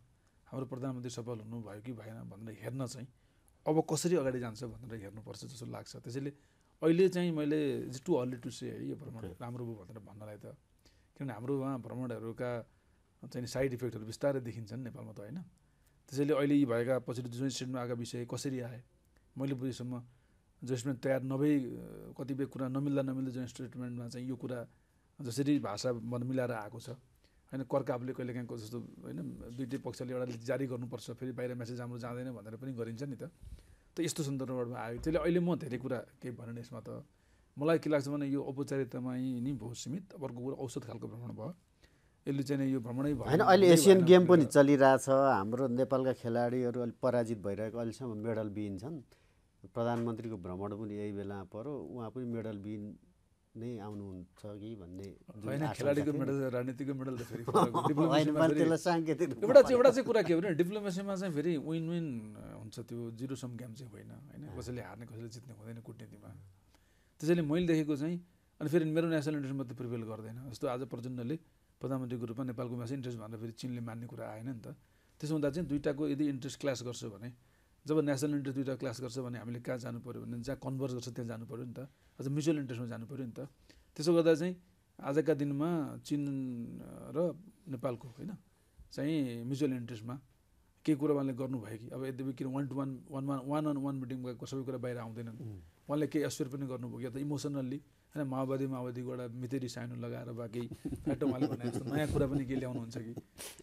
[SPEAKER 2] हाम्रो प्रधानमन्त्री सफल हुनुभयो कि भएन भनेर हेर्न चाहिँ अब कसरी अगाडि जान्छ भनेर हेर्नुपर्छ जस्तो लाग्छ त्यसैले अहिले चाहिँ मैले टु अर्ली टु से है यो भ्रमण राम्रो भयो भनेर भन्नलाई त किनभने हाम्रो उहाँ भ्रमणहरूका चाहिँ साइड इफेक्टहरू बिस्तारै देखिन्छन् नेपालमा त होइन त्यसैले अहिले यी भएका पछिल्लो जोइन्ट स्टेटमा आएका विषय कसरी आए मैले बुझेसम्म जोइन्ट तयार नभई कतिपय कुरा नमिल्दा नमिल्दा जोइन्ट स्टेटमेन्टमा चाहिँ यो कुरा जसरी भाषा मिलाएर आएको छ होइन कर्कापले कहिलेकाहीँको जस्तो होइन दुइटै पक्षले एउटा जारी गर्नुपर्छ फेरि बाहिर मेसेज राम्रो जाँदैन भनेर पनि गरिन्छ नि त त यस्तो सन्दर्भबाट आयो त्यसले अहिले म धेरै कुरा केही भनेन यसमा त मलाई के लाग्छ भने यो औपचारिकतामा नै भयो सीमित अर्को कुरो औषध खालको भ्रमण भयो यसले चाहिँ यो भ्रमणै भयो होइन अहिले एसियन गेम पनि
[SPEAKER 1] चलिरहेछ हाम्रो नेपालका खेलाडीहरू अलिक पराजित भइरहेको अहिलेसम्म मेडल बिहिन्छन् छन् प्रधानमन्त्रीको भ्रमण पनि यही बेला पऱ्यो उहाँ पनि मेडल बिहिन नै आउनुहुन्छ कि भन्ने होइन खेलाडीको मेडल राजनीतिको मेडल त फेरि एउटा चाहिँ एउटा चाहिँ कुरा के
[SPEAKER 2] भने डिप्लोमेसीमा चाहिँ फेरि विन विन हुन्छ त्यो जिरो सम गेम चाहिँ होइन होइन कसैले हार्ने कसैले जित्ने हुँदैन कुटनीतिमा त्यसैले मैले देखेको चाहिँ अनि फेरि मेरो नेसनल इन्ट्रेस्ट मात्रै प्रिपेयर गर्दैन जस्तो आज प्रचण्डले प्रधानमन्त्रीको रूपमा नेपालको मासै इन्ट्रेस्ट भनेर फेरि चिनले मान्ने कुरा आएन नि त त्यसो हुँदा चाहिँ दुइटाको यदि इन्ट्रेस्ट क्लास गर्छ भने जब नेसनल इन्ट्रेस्ट दुइटा क्लास गर्छ भने हामीले कहाँ जानु पऱ्यो भने जहाँ कन्भर्स गर्छ त्यहाँ जानु पऱ्यो नि त अझ म्युचुअल इन्ट्रेस्टमा जानु पऱ्यो नि त त्यसो गर्दा चाहिँ आजका दिनमा चिन र नेपालको होइन चाहिँ म्युचुअल इन्ट्रेस्टमा केही कुरा उहाँले गर्नुभयो कि अब यद्यपि किन one to one one one one on one मिटिङमा सबै कुरा बाहिर आउँदैनन् उहाँले केही एस्योर पनि गर्नुभयो कि त इमोसनल्ली होइन माओवादी माओवादीबाट मितेरी सानो लगाएर बाँकी फ्याटोमाले भने जस्तो नयाँ कुरा पनि के ल्याउनुहुन्छ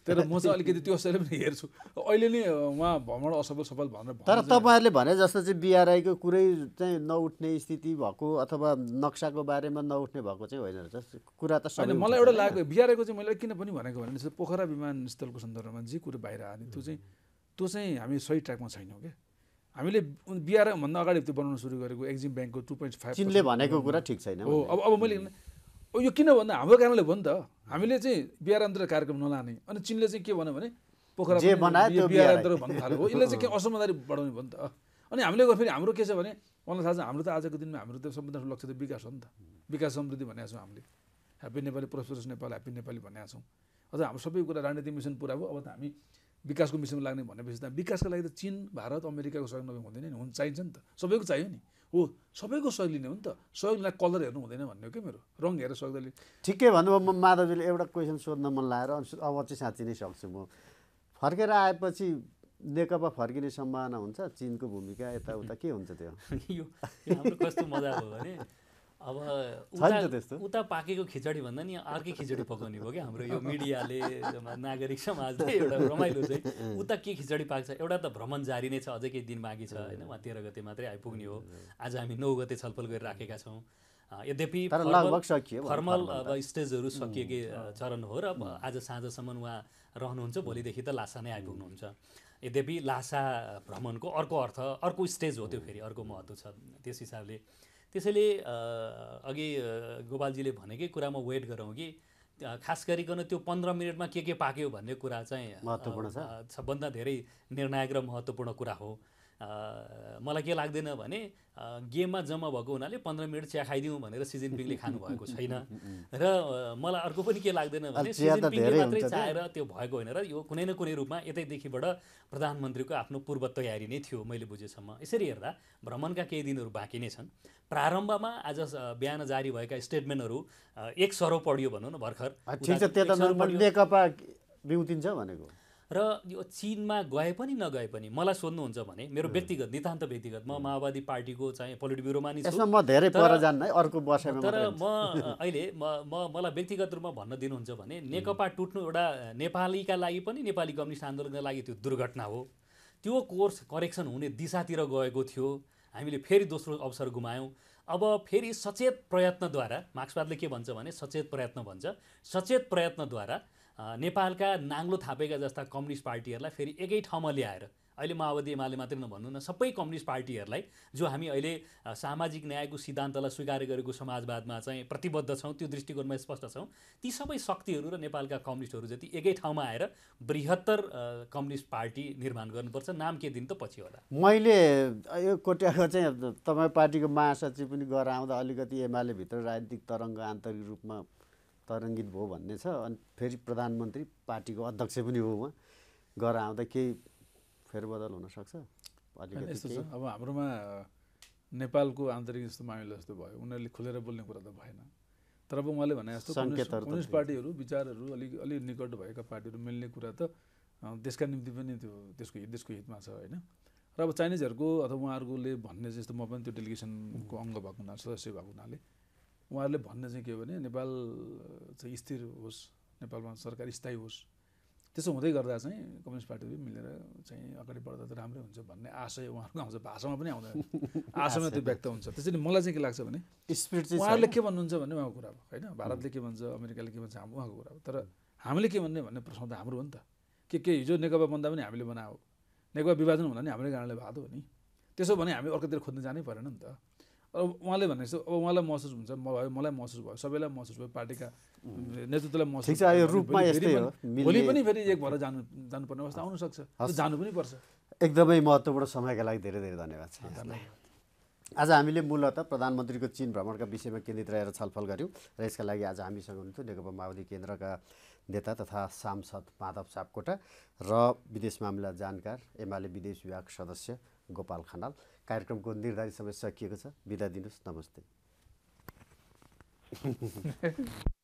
[SPEAKER 2] कि तर म चाहिँ अलिकति त्यो पनि हेर्छु अहिले नै उहाँ भ्रमण असफल सफल भनेर तर तपाईँहरूले
[SPEAKER 1] भने जस्तो चाहिँ बिआरआईको कुरै चाहिँ नउठ्ने स्थिति भएको अथवा नक्साको बारेमा नउठ्ने भएको चाहिँ होइन रहेछ कुरा त होइन मलाई एउटा लाग्यो
[SPEAKER 2] बिआरआईको चाहिँ मैले किन पनि भनेको भने पोखरा विमानस्थलको सन्दर्भमा जे कुरो बाहिर हाल्ने त्यो चाहिँ त्यो चाहिँ हामी सही ट्र्याकमा छैनौँ क्या हामीले बिहारभन्दा अगाडि त्यो बनाउन सुरु गरेको एक्जिम ब्याङ्कको टु पोइन्ट फाइभ चिनले भनेको कुरा ठिक छैन हो अब अब मैले यो किन भन्दा हाम्रो कारणले भयो नि त हामीले चाहिँ अन्तर कार्यक्रम नलाने अनि चिनले चाहिँ के भन्यो भने पोखरा अन्तर भन्नु थाल्यो यसले चाहिँ के असमझदारी बढाउने भयो नि त अनि हामीले फेरि हाम्रो के छ भने मलाई थाहा छ हाम्रो त आजको दिनमा हाम्रो त सबभन्दा लक्ष्य त विकास हो नि त विकास समृद्धि भनेको छौँ हामीले happy Nepali prosperous Nepal happy Nepali भनेका छौँ अझ हाम्रो सबै कुरा राजनीति मिसन पुरा भयो अब त हामी विकासको मिसनमा लाग्ने भनेपछि त विकासको लागि त चिन भारत अमेरिकाको सहयोग नभए हुँदैन नि हुन चाहिन्छ नि त सबैको चाहियो नि हो सबैको सहयोग लिने हो नि त सहयोगलाई कलर हेर्नु हुँदैन भन्ने हो कि मेरो रङ हेरेर सहयोगले ठिकै भन्नुभयो म माधवजीले
[SPEAKER 1] एउटा क्वेसन सोध्न मन लागेर अब चाहिँ साँच्ची नै सक्छु म फर्केर आएपछि नेकपा फर्किने सम्भावना हुन्छ चिनको भूमिका यताउता के हुन्छ त्यो यो कस्तो
[SPEAKER 3] मजा हो भने अब उता पाकेको खिचडी भन्दा नि अर्कै खिचडी पकाउने भयो क्या हाम्रो यो मिडियाले नागरिक समाजले एउटा रमाइलो चाहिँ उता के खिचडी पाक्छ एउटा त भ्रमण जारी नै छ अझै केही दिन बाँकी छ होइन उहाँ तेह्र गते मात्रै आइपुग्ने हो आज हामी नौ गते छलफल गरिराखेका छौँ यद्यपि फर्मल अब स्टेजहरू सकिएकै चरण हो र आज साँझसम्म उहाँ रहनुहुन्छ भोलिदेखि त लासा नै आइपुग्नुहुन्छ यद्यपि लासा भ्रमणको अर्को अर्थ अर्को स्टेज हो त्यो फेरि अर्को महत्त्व छ त्यस हिसाबले त्यसैले अघि गोपालजीले भनेकै कुरामा वेट गरौँ कि खास गरिकन त्यो पन्ध्र मिनटमा के के पाक्यो भन्ने कुरा चाहिँ महत्त्वपूर्ण छ सबभन्दा धेरै निर्णायक र महत्त्वपूर्ण कुरा हो मलाई के लाग्दैन भने गेममा जम्मा भएको हुनाले पन्ध्र मिनट चिया खाइदिउँ भनेर सिजन पिङले खानुभएको छैन र मलाई अर्को पनि के लाग्दैन भने सिजन पिङले मात्रै चाहेर त्यो भएको होइन र यो कुनै न कुनै रूपमा यतैदेखिबाट प्रधानमन्त्रीको आफ्नो पूर्व तयारी नै थियो मैले बुझेसम्म यसरी हेर्दा भ्रमणका केही दिनहरू बाँकी नै छन् प्रारम्भमा आज बिहान जारी भएका स्टेटमेन्टहरू एक सरो पढियो भनौँ न भर्खर
[SPEAKER 1] नेकपा बिउतिन्छ भनेको
[SPEAKER 3] र यो चिनमा गए पनि नगए पनि मलाई सोध्नुहुन्छ भने मेरो व्यक्तिगत नितान्त व्यक्तिगत म माओवादी पार्टीको चाहिँ पोलिट ब्युरोमा नि म धेरै पर जान्न
[SPEAKER 1] अर्को वर्षमा तर म
[SPEAKER 3] अहिले म मलाई व्यक्तिगत रूपमा भन्न दिनुहुन्छ भने नेकपा टुट्नु एउटा नेपालीका लागि पनि नेपाली कम्युनिस्ट आन्दोलनका लागि त्यो दुर्घटना हो त्यो कोर्स करेक्सन हुने दिशातिर गएको थियो हामीले फेरि दोस्रो अवसर गुमायौँ अब फेरि सचेत प्रयत्नद्वारा मार्क्सवादले के भन्छ भने सचेत प्रयत्न भन्छ सचेत प्रयत्नद्वारा नेपालका नाङ्लो थापेका जस्ता कम्युनिस्ट पार्टीहरूलाई फेरि एकै ठाउँमा ल्याएर अहिले माओवादी एमाले मात्रै नभन्नु न सबै कम्युनिस्ट पार्टीहरूलाई जो हामी अहिले सामाजिक न्यायको सिद्धान्तलाई स्वीकार गरेको समाजवादमा चाहिँ प्रतिबद्ध छौँ त्यो दृष्टिकोणमा स्पष्ट छौँ ती सबै शक्तिहरू र नेपालका कम्युनिस्टहरू जति एकै ठाउँमा आएर बृहत्तर कम्युनिस्ट पार्टी निर्माण गर्नुपर्छ नाम के दिन त पछि होला
[SPEAKER 1] मैले यो कोट्याको चाहिँ तपाईँ पार्टीको महासचिव पनि गरेर आउँदा अलिकति एमाले भित्र राजनीतिक तरङ्ग आन्तरिक रूपमा तरङ्गित भयो भन्ने छ अनि फेरि प्रधानमन्त्री पार्टीको अध्यक्ष पनि हो उहाँ गएर आउँदा केही फेरबदल हुनसक्छ अलिकति यस्तो छ
[SPEAKER 2] अब हाम्रोमा नेपालको आन्तरिक जस्तो मामिला जस्तो भयो उनीहरूले खुलेर बोल्ने कुरा त भएन तर अब उहाँले भने जस्तो कम्युनिस्ट पार्टीहरू विचारहरू अलिक अलिक निकट भएका पार्टीहरू मिल्ने कुरा त देशका निम्ति पनि त्यो त्यसको देशको हितमा छ होइन र अब चाइनिजहरूको अथवा उहाँहरूकोले भन्ने जस्तो म पनि त्यो डेलिगेसनको अङ्ग भएको हुनाले सदस्य भएको हुनाले उहाँहरूले भन्ने चाहिँ के हो भने नेपाल चाहिँ स्थिर होस् नेपालमा सरकार स्थायी होस् त्यसो हुँदै गर्दा चाहिँ कम्युनिस्ट पार्टी मिलेर चाहिँ अगाडि बढ्दा त राम्रै हुन्छ भन्ने आशय उहाँहरूको आउँछ भाषामा पनि आउँदैन आशयमा त्यो व्यक्त हुन्छ त्यसैले मलाई चाहिँ के लाग्छ भने स्पिड चाहिँ उहाँहरूले के भन्नुहुन्छ भन्ने उहाँको कुरा हो होइन भारतले के भन्छ अमेरिकाले के भन्छ हाम्रो उहाँको कुरा हो तर हामीले के भन्ने भन्ने प्रश्न त हाम्रो हो नि त के के हिजो नेकपा बन्दा पनि हामीले बनायो नेकपा विभाजन हुँदा नि हाम्रै कारणले भएको हो नि त्यसो भने हामी अर्कोतिर खोज्न जानै परेन नि त अब उहाँले भने जस्तो अब उहाँलाई महसुस हुन्छ म भयो मलाई महसुस भयो सबैलाई महसुस भयो पार्टीका नेतृत्वलाई महसुस रूपमा भोलि पनि फेरि एक भएर जानु जानुपर्ने अवस्था सक्छ जानु पनि पर्छ
[SPEAKER 1] एकदमै महत्त्वपूर्ण समयका लागि धेरै धेरै धन्यवाद छ
[SPEAKER 2] आज हामीले मूलत
[SPEAKER 1] प्रधानमन्त्रीको चिन भ्रमणका विषयमा केन्द्रित रहेर छलफल गऱ्यौँ र यसका लागि आज हामीसँग हुनुहुन्थ्यो नेकपा माओवादी केन्द्रका नेता तथा सांसद माधव सापकोटा र विदेश मामिला जानकार एमाले विदेश विभाग सदस्य गोपाल खनाल कार्यक्रमको निर्धारित समय सकिएको छ बिदा दिनुहोस् नमस्ते